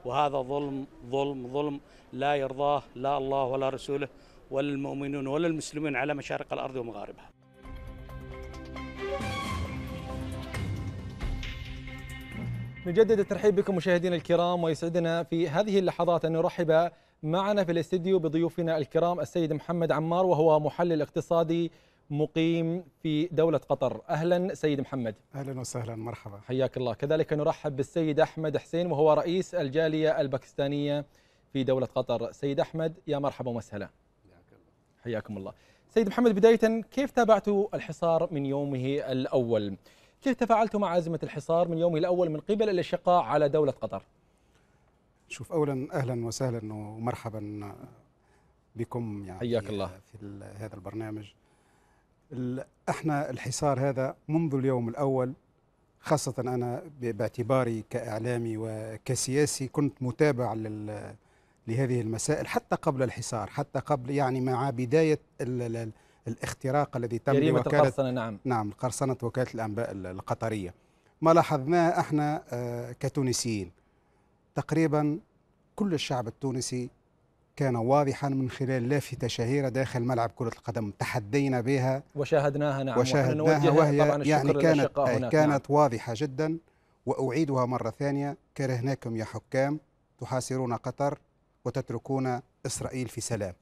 Speaker 1: وهذا ظلم ظلم ظلم لا يرضاه لا الله ولا رسوله ولا المؤمنون ولا المسلمين على مشارق الارض ومغاربها
Speaker 2: نجدد الترحيب بكم مشاهدينا الكرام ويسعدنا في هذه اللحظات ان نرحب معنا في الاستديو بضيوفنا الكرام السيد محمد عمار وهو محلل اقتصادي مقيم في دولة قطر أهلا سيد محمد أهلا وسهلا مرحبا حياك الله كذلك نرحب بالسيد أحمد حسين وهو رئيس الجالية الباكستانية في دولة قطر سيد أحمد يا مرحبا وسهلا حياكم الله سيد محمد بداية كيف تابعتوا الحصار من يومه الأول كيف تفاعلتوا مع أزمة الحصار من يومه الأول من قبل الأشقاء على دولة قطر
Speaker 5: شوف أولا أهلا وسهلا ومرحبا بكم يعني حياك الله في هذا البرنامج احنا الحصار هذا منذ اليوم الاول خاصة أنا باعتباري كإعلامي وكسياسي كنت متابع لهذه المسائل حتى قبل الحصار حتى قبل يعني مع بداية الاختراق الذي تم جريمة وكالة القرصنة نعم نعم قرصنة وكالة الأنباء القطرية ما لاحظناه احنا آه، كتونسيين تقريبا كل الشعب التونسي كان واضحا من خلال لافتة شهيرة داخل ملعب كرة القدم تحدينا بها وشاهدناها نعم وشاهدناها وهي يعني كانت نعم. كانت نعم. واضحة جدا وأعيدها مرة ثانية كرهناكم يا حكام تحاصرون قطر وتتركون إسرائيل في سلام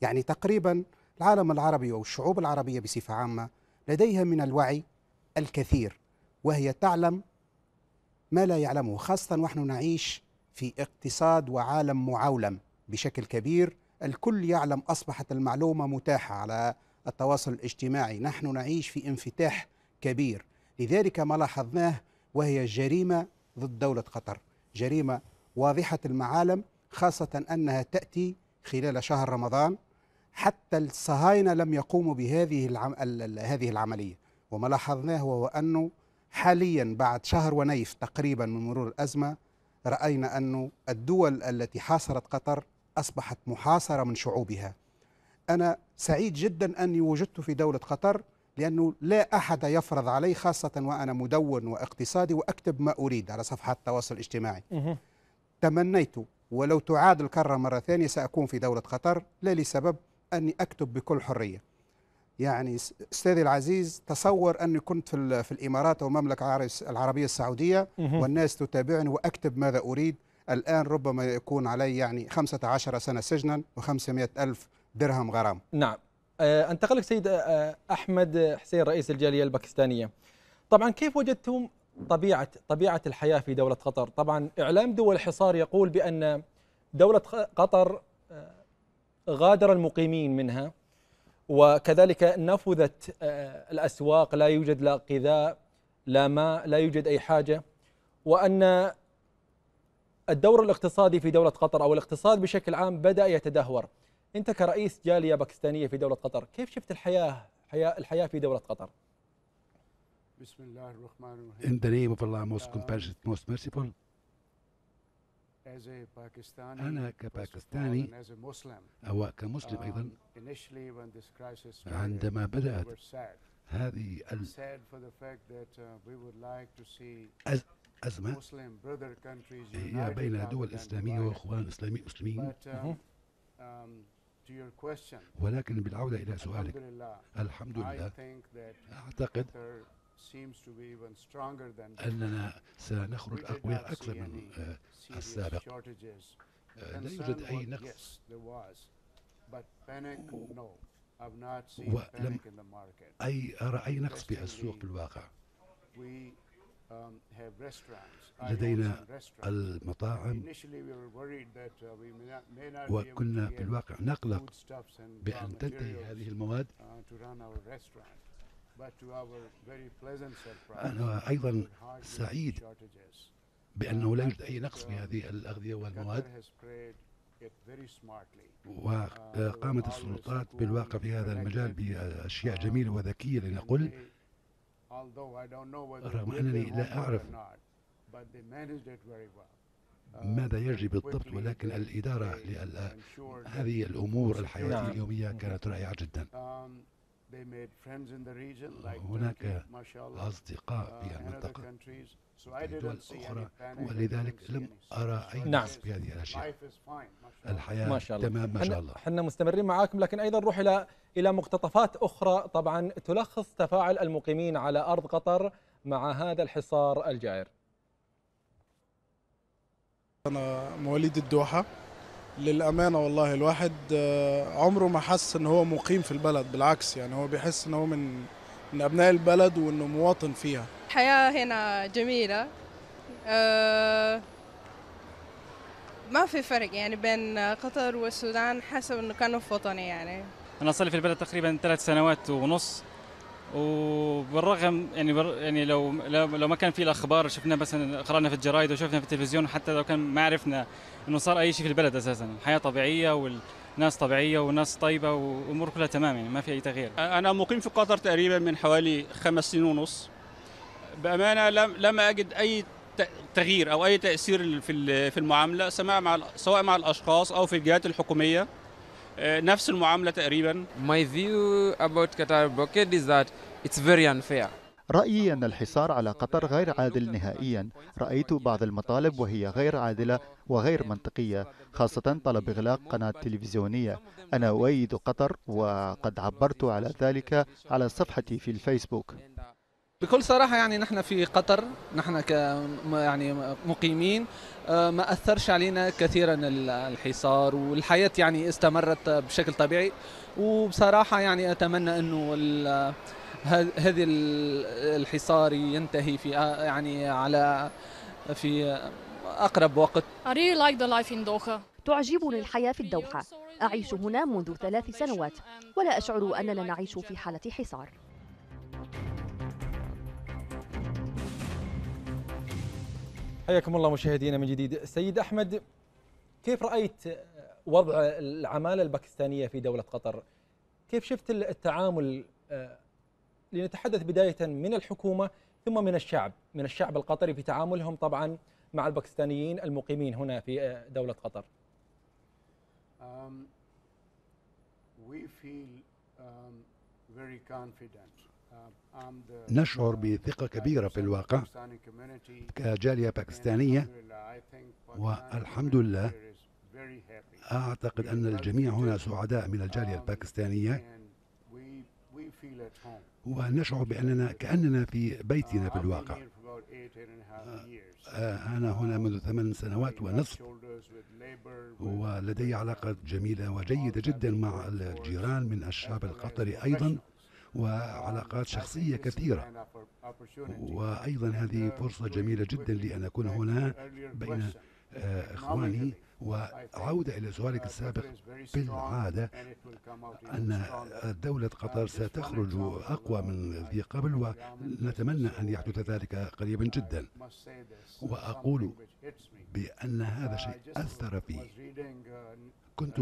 Speaker 5: يعني تقريبا العالم العربي والشعوب العربية بصفة عامة لديها من الوعي الكثير وهي تعلم ما لا يعلمه خاصة ونحن نعيش في اقتصاد وعالم معولم بشكل كبير الكل يعلم أصبحت المعلومة متاحة على التواصل الاجتماعي نحن نعيش في انفتاح كبير لذلك ما لاحظناه وهي جريمة ضد دولة قطر جريمة واضحة المعالم خاصة أنها تأتي خلال شهر رمضان حتى الصهاينة لم يقوموا بهذه العم... هذه العملية وما لاحظناه هو أنه حاليا بعد شهر ونيف تقريبا من مرور الأزمة رأينا أن الدول التي حاصرت قطر أصبحت محاصرة من شعوبها أنا سعيد جدا أني وجدت في دولة قطر لأنه لا أحد يفرض علي خاصة وأنا مدون واقتصادي وأكتب ما أريد على صفحات التواصل الاجتماعي تمنيت ولو تعاد الكرة مرة ثانية سأكون في دولة قطر لا لسبب أني أكتب بكل حرية يعني أستاذي العزيز تصور أني كنت في, الإمارات أو المملكة العربية السعودية والناس تتابعني وأكتب ماذا أريد الآن ربما يكون علي يعني 15 سنة سجنا و500 ألف درهم غرام
Speaker 2: نعم آه، أنتقل أنتقلك سيد آه، آه، أحمد حسين رئيس الجالية الباكستانية طبعا كيف وجدتم طبيعة طبيعة الحياة في دولة قطر طبعا إعلام دول الحصار يقول بأن دولة قطر غادر المقيمين منها وكذلك نفذت الأسواق لا يوجد لا غذاء لا ماء لا يوجد أي حاجة وأن الدور الاقتصادي في دولة قطر أو الاقتصاد بشكل عام بدأ يتدهور أنت كرئيس جالية باكستانية في دولة قطر كيف شفت الحياة الحياة في دولة قطر
Speaker 9: بسم الله الرحمن الرحيم
Speaker 7: In the name of Allah most compassionate most merciful
Speaker 9: أنا كباكستاني أو كمسلم أيضا um, عندما بدأت هذه أزمة هي بين دول إسلامية وإخوان إسلامي مسلمين um, um, ولكن بالعودة إلى سؤالك الحمد لله أعتقد أننا سنخرج أقوياء أكثر من آه، السابق آه، لا يوجد أي نقص ولم أي أرى أي نقص
Speaker 7: في السوق في الواقع
Speaker 9: Um, لدينا المطاعم uh, وكنا في الواقع نقلق بأن تنتهي هذه المواد uh, أنا أيضا سعيد بأنه لا uh, يوجد أي نقص في هذه الأغذية والمواد
Speaker 7: وقامت السلطات بالواقع في هذا المجال بأشياء جميلة وذكية لنقل
Speaker 9: رغم أنني لا أعرف uh,
Speaker 7: ماذا يجري بالضبط ولكن الإدارة لهذه الأمور الحياتية اليومية كانت رائعة جدا
Speaker 9: um, هناك أصدقاء uh, في المنطقة في دول أخرى ولذلك لم
Speaker 2: أرى أي نعم. بهذه الأشياء الحياة ما شاء الله. تمام ما شاء الله احنا مستمرين معاكم لكن أيضا نروح إلى إلى مقتطفات أخرى طبعا تلخص تفاعل المقيمين على أرض قطر مع هذا الحصار الجائر
Speaker 5: أنا مواليد الدوحة للامانه والله الواحد آه، عمره ما حس ان هو مقيم في البلد بالعكس يعني هو بيحس ان هو من من ابناء البلد وانه مواطن فيها
Speaker 4: الحياه هنا جميله أه ما في فرق يعني بين قطر والسودان حسب انه كانوا في وطني يعني
Speaker 8: انا صار لي في البلد تقريبا ثلاث سنوات ونص وبالرغم يعني بر يعني لو لو ما كان في الاخبار شفنا مثلا قرانا في الجرايد وشفنا في التلفزيون حتى لو كان ما عرفنا انه صار اي شيء في البلد اساسا الحياه طبيعيه والناس طبيعيه والناس طيبه وامور كلها تمام يعني ما في اي تغيير انا مقيم في قطر تقريبا من حوالي خمس سنين ونص بامانه لم لم اجد اي تغيير او اي تاثير
Speaker 5: في في المعامله سواء مع الاشخاص او في الجهات الحكوميه آه، نفس المعاملة تقريبا My view about Qatar blockade is that it's very unfair
Speaker 8: رأيي أن الحصار على قطر غير عادل نهائيا رأيت بعض المطالب وهي غير عادلة وغير منطقية خاصة طلب إغلاق قناة تلفزيونية أنا أؤيد قطر وقد عبرت على ذلك على صفحتي في الفيسبوك
Speaker 2: بكل صراحه يعني نحن في قطر نحن ك يعني مقيمين آه، ما اثرش علينا كثيرا الحصار والحياه يعني استمرت بشكل طبيعي وبصراحه يعني اتمنى انه هذه الحصار ينتهي في آه، يعني على في اقرب
Speaker 5: وقت
Speaker 6: like the life in تعجبني الحياه في الدوحه اعيش هنا منذ ثلاث سنوات ولا اشعر اننا نعيش في حاله حصار
Speaker 2: حياكم الله مشاهدينا من جديد سيد أحمد كيف رأيت وضع العمالة الباكستانية في دولة قطر كيف شفت التعامل آه، لنتحدث بداية من الحكومة ثم من الشعب من الشعب القطري في تعاملهم طبعا مع الباكستانيين المقيمين هنا في آه، دولة قطر
Speaker 9: um, we feel um, very confident نشعر بثقة كبيرة في الواقع كجالية باكستانية
Speaker 7: والحمد لله أعتقد أن الجميع هنا سعداء من الجالية الباكستانية ونشعر بأننا كأننا في بيتنا في الواقع
Speaker 9: آه،
Speaker 7: آه، أنا هنا منذ ثمان سنوات ونصف ولدي علاقة جميلة وجيدة جدا مع الجيران من الشعب القطري أيضا وعلاقات شخصية كثيرة وأيضا هذه فرصة جميلة جدا لأن أكون هنا بين آه، إخواني وعودة إلى سؤالك السابق بالعادة أن دولة قطر ستخرج أقوى من ذي قبل ونتمنى أن يحدث ذلك قريبا جدا وأقول بأن هذا شيء أثر في كنت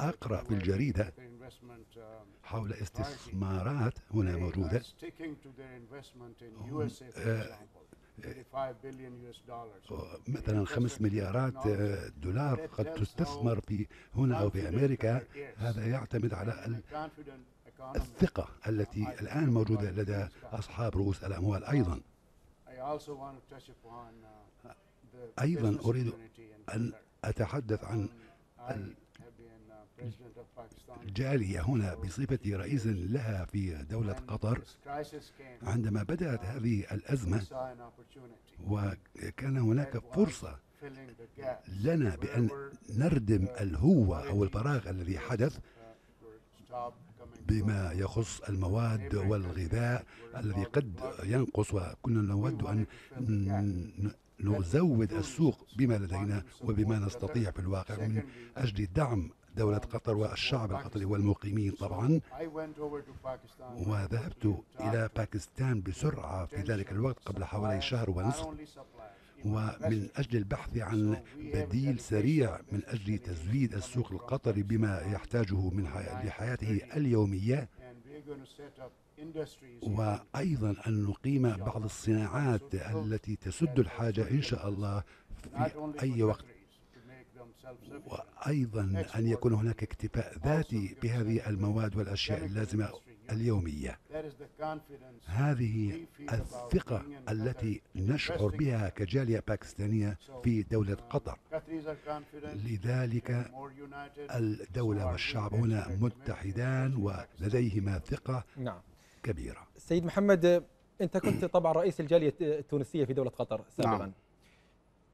Speaker 7: أقرأ في الجريدة
Speaker 9: حول استثمارات هنا موجودة مثلا
Speaker 7: خمس مليارات دولار قد تستثمر في هنا أو في أمريكا هذا يعتمد على الثقة التي الآن موجودة لدى أصحاب رؤوس الأموال أيضا
Speaker 9: uh, أيضا أريد أن أتحدث عن um, جالية هنا بصفة رئيس لها في دولة قطر عندما بدأت هذه الأزمة
Speaker 7: وكان هناك فرصة لنا بأن نردم الهوة أو الفراغ الذي حدث بما يخص المواد والغذاء الذي قد ينقص وكنا نود أن نزود السوق بما لدينا وبما نستطيع في الواقع من أجل دعم دولة قطر والشعب القطري والمقيمين طبعا
Speaker 9: وذهبت
Speaker 7: إلى باكستان بسرعة في ذلك الوقت قبل حوالي شهر ونصف
Speaker 9: ومن
Speaker 7: أجل البحث عن بديل سريع من أجل تزويد السوق القطري بما يحتاجه من لحياته اليومية وأيضا أن نقيم بعض الصناعات التي تسد الحاجة إن شاء الله في أي وقت وأيضا أن يكون هناك اكتفاء ذاتي بهذه المواد والأشياء اللازمة اليومية هذه الثقة التي نشعر بها كجالية باكستانية في دولة قطر لذلك الدولة والشعب هنا متحدان ولديهما ثقة نعم. كبيرة
Speaker 2: سيد محمد أنت كنت طبعا رئيس الجالية التونسية في دولة قطر سابقا نعم.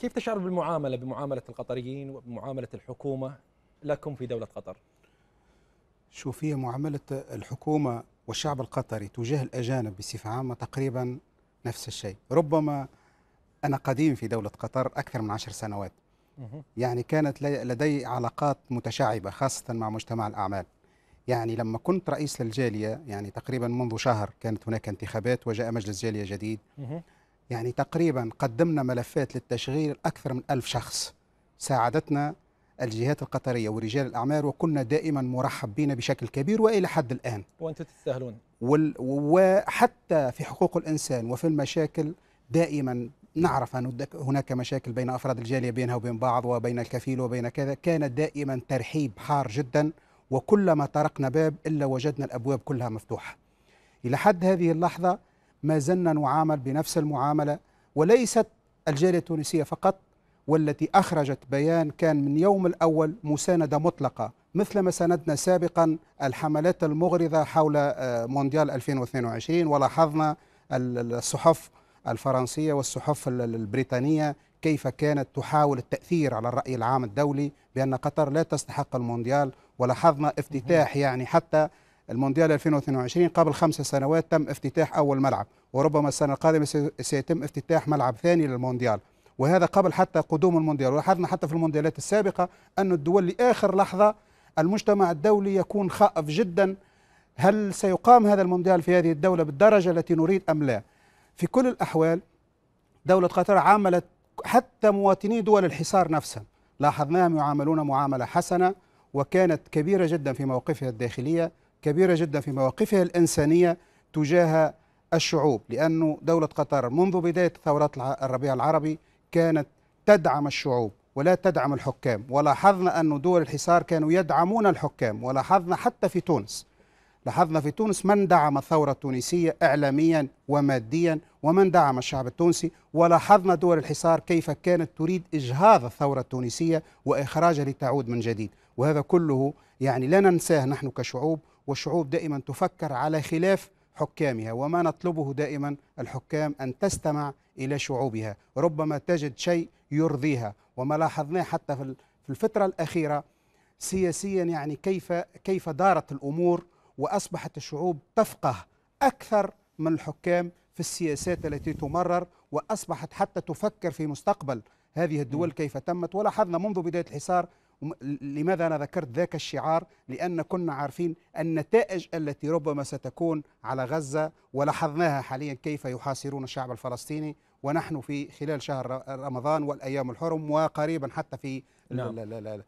Speaker 2: كيف تشعر بالمعامله بمعامله القطريين وبمعامله الحكومه لكم في دوله قطر؟
Speaker 5: شوف هي معامله الحكومه والشعب القطري تجاه الاجانب بصفه عامه تقريبا نفس الشيء، ربما انا قديم في دوله قطر اكثر من عشر سنوات. يعني كانت لدي علاقات متشعبه خاصه مع مجتمع الاعمال. يعني لما كنت رئيس للجاليه يعني تقريبا منذ شهر كانت هناك انتخابات وجاء مجلس جاليه جديد. يعني تقريبا قدمنا ملفات للتشغيل أكثر من ألف شخص ساعدتنا الجهات القطرية ورجال الأعمال وكنا دائما مرحب بشكل كبير وإلى حد الآن
Speaker 2: وأنتم تستاهلون
Speaker 5: وال... وحتى في حقوق الإنسان وفي المشاكل دائما نعرف أن هناك مشاكل بين أفراد الجالية بينها وبين بعض وبين الكفيل وبين كذا كان دائما ترحيب حار جدا وكلما طرقنا باب إلا وجدنا الأبواب كلها مفتوحة إلى حد هذه اللحظة ما زلنا نعامل بنفس المعاملة وليست الجالية التونسية فقط والتي أخرجت بيان كان من يوم الأول مساندة مطلقة مثل ما سندنا سابقا الحملات المغرضة حول آه، مونديال 2022 ولاحظنا الصحف الفرنسية والصحف البريطانية كيف كانت تحاول التأثير على الرأي العام الدولي بأن قطر لا تستحق المونديال ولاحظنا افتتاح يعني حتى المونديال 2022 قبل خمس سنوات تم افتتاح أول ملعب وربما السنة القادمة سيتم افتتاح ملعب ثاني للمونديال وهذا قبل حتى قدوم المونديال ولاحظنا حتى في المونديالات السابقة أن الدول لآخر لحظة المجتمع الدولي يكون خائف جدا هل سيقام هذا المونديال في هذه الدولة بالدرجة التي نريد أم لا في كل الأحوال دولة قطر عاملت حتى مواطني دول الحصار نفسها لاحظناهم يعاملون معاملة حسنة وكانت كبيرة جدا في موقفها الداخلية كبيرة جدا في مواقفها الإنسانية تجاه الشعوب لأن دولة قطر منذ بداية ثورات الربيع العربي كانت تدعم الشعوب ولا تدعم الحكام ولاحظنا أن دول الحصار كانوا يدعمون الحكام ولاحظنا حتى في تونس لاحظنا في تونس من دعم الثورة التونسية إعلاميا وماديا ومن دعم الشعب التونسي ولاحظنا دول الحصار كيف كانت تريد إجهاض الثورة التونسية وإخراجها لتعود من جديد وهذا كله يعني لا ننساه نحن كشعوب والشعوب دائما تفكر على خلاف حكامها وما نطلبه دائما الحكام أن تستمع إلى شعوبها ربما تجد شيء يرضيها وما لاحظناه حتى في الفترة الأخيرة سياسيا يعني كيف كيف دارت الأمور وأصبحت الشعوب تفقه أكثر من الحكام في السياسات التي تمرر وأصبحت حتى تفكر في مستقبل هذه الدول كيف تمت ولاحظنا منذ بداية الحصار لماذا أنا ذكرت ذاك الشعار لأن كنا عارفين النتائج التي ربما ستكون على غزة ولاحظناها حاليا كيف يحاصرون الشعب الفلسطيني ونحن في خلال شهر رمضان والأيام الحرم وقريبا حتى في نعم. آه،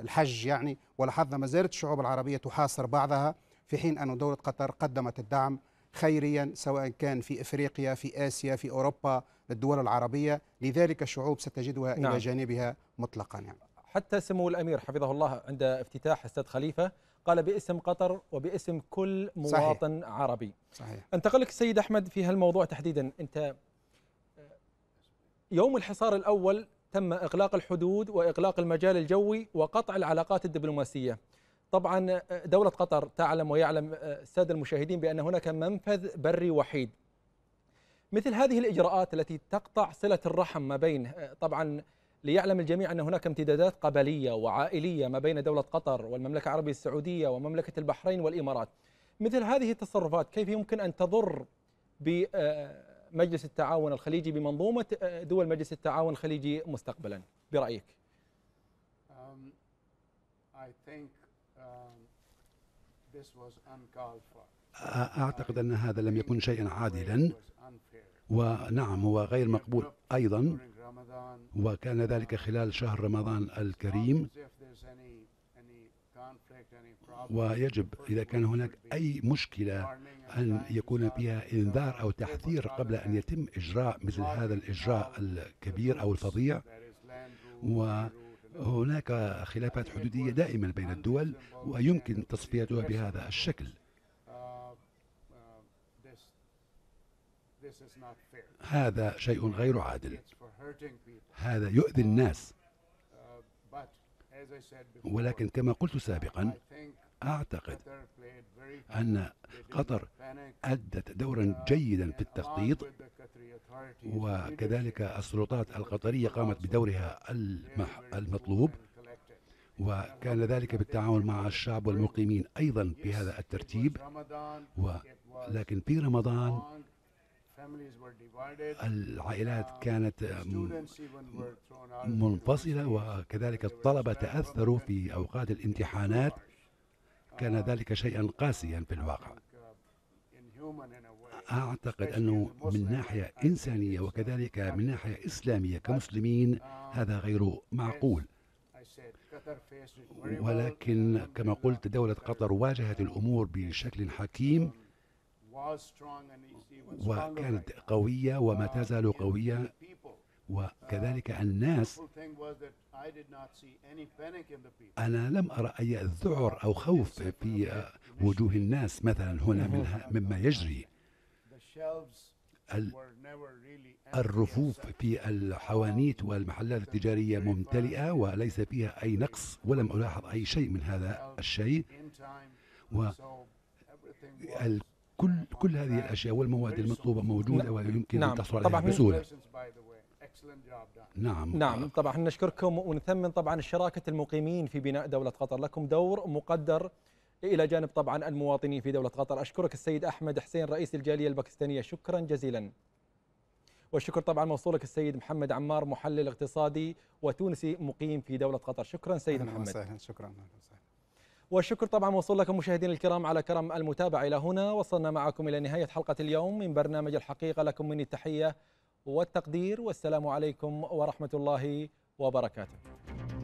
Speaker 5: الحج يعني ولاحظنا ما زالت الشعوب العربية تحاصر بعضها في حين أن دولة قطر قدمت الدعم خيريا سواء كان في افريقيا في اسيا في اوروبا للدول العربيه لذلك الشعوب ستجدها نعم. الى جانبها مطلقا يعني.
Speaker 2: حتى سمو الأمير حفظه
Speaker 5: الله عند افتتاح استاد خليفة
Speaker 2: قال باسم قطر وباسم كل مواطن صحيح. عربي صحيح. انتقل لك السيد أحمد في هالموضوع تحديدا أنت آه، يوم الحصار الأول تم إغلاق الحدود وإغلاق المجال الجوي وقطع العلاقات الدبلوماسية طبعا آه، دولة قطر تعلم ويعلم السادة المشاهدين بأن هناك منفذ بري وحيد مثل هذه الإجراءات التي تقطع صلة الرحم ما بين آه، طبعا ليعلم الجميع أن هناك امتدادات قبلية وعائلية ما بين دولة قطر والمملكة العربية السعودية ومملكة البحرين والإمارات مثل هذه التصرفات كيف يمكن أن تضر بمجلس آه، التعاون الخليجي بمنظومة آه، دول مجلس التعاون الخليجي مستقبلا برأيك
Speaker 9: um, um,
Speaker 7: أعتقد أن هذا لم يكن شيئا عادلا ونعم هو غير مقبول أيضا وكان ذلك خلال شهر رمضان الكريم ويجب إذا كان هناك أي مشكلة أن يكون فيها إنذار أو تحذير قبل أن يتم إجراء مثل هذا الإجراء الكبير أو الفظيع وهناك خلافات حدودية دائما بين الدول ويمكن تصفيتها بهذا الشكل
Speaker 9: هذا شيء غير عادل هذا يؤذي الناس uh, ولكن
Speaker 7: كما قلت سابقا أعتقد أن قطر أدت دورا uh, جيدا في التخطيط وكذلك السلطات القطرية قامت بدورها المطلوب وكان ذلك بالتعاون مع الشعب والمقيمين أيضا بهذا الترتيب ولكن في رمضان
Speaker 9: العائلات um, كانت um,
Speaker 7: منفصلة وكذلك الطلبة تأثروا في أوقات الامتحانات كان um, ذلك شيئا قاسيا في الواقع
Speaker 9: uh,
Speaker 7: أعتقد أنه من ناحية إنسانية وكذلك من ناحية إسلامية كمسلمين هذا غير معقول ولكن كما uh, قلت دولة قطر واجهت الأمور بشكل حكيم وكانت قوية وما uh, تزال قوية وكذلك uh, الناس أنا لم أرى أي ذعر أو خوف في آه، وجوه الناس مثلا هنا منها مما يجري الرفوف في الحوانيت um, والمحلات التجارية ممتلئة وليس فيها أي نقص ولم ألاحظ أي شيء من هذا الشيء و كل كل هذه الاشياء والمواد المطلوبه موجوده نعم. ويمكن نعم. ان عليها بسهوله نعم نعم طبعا
Speaker 2: نشكركم ونثمن طبعا شراكه المقيمين في بناء دوله قطر لكم دور مقدر الى جانب طبعا المواطنين في دوله قطر اشكرك السيد احمد حسين رئيس الجاليه الباكستانيه شكرا جزيلا والشكر طبعا موصولك السيد محمد عمار محلل اقتصادي وتونسي مقيم في دوله قطر شكرا سيد محمد وسهلا
Speaker 5: شكرا وسهلا
Speaker 2: والشكر طبعا موصول لكم مشاهدينا الكرام على كرم المتابعة إلى هنا وصلنا معكم إلى نهاية حلقة اليوم من برنامج الحقيقة لكم مني التحية والتقدير والسلام عليكم ورحمة الله وبركاته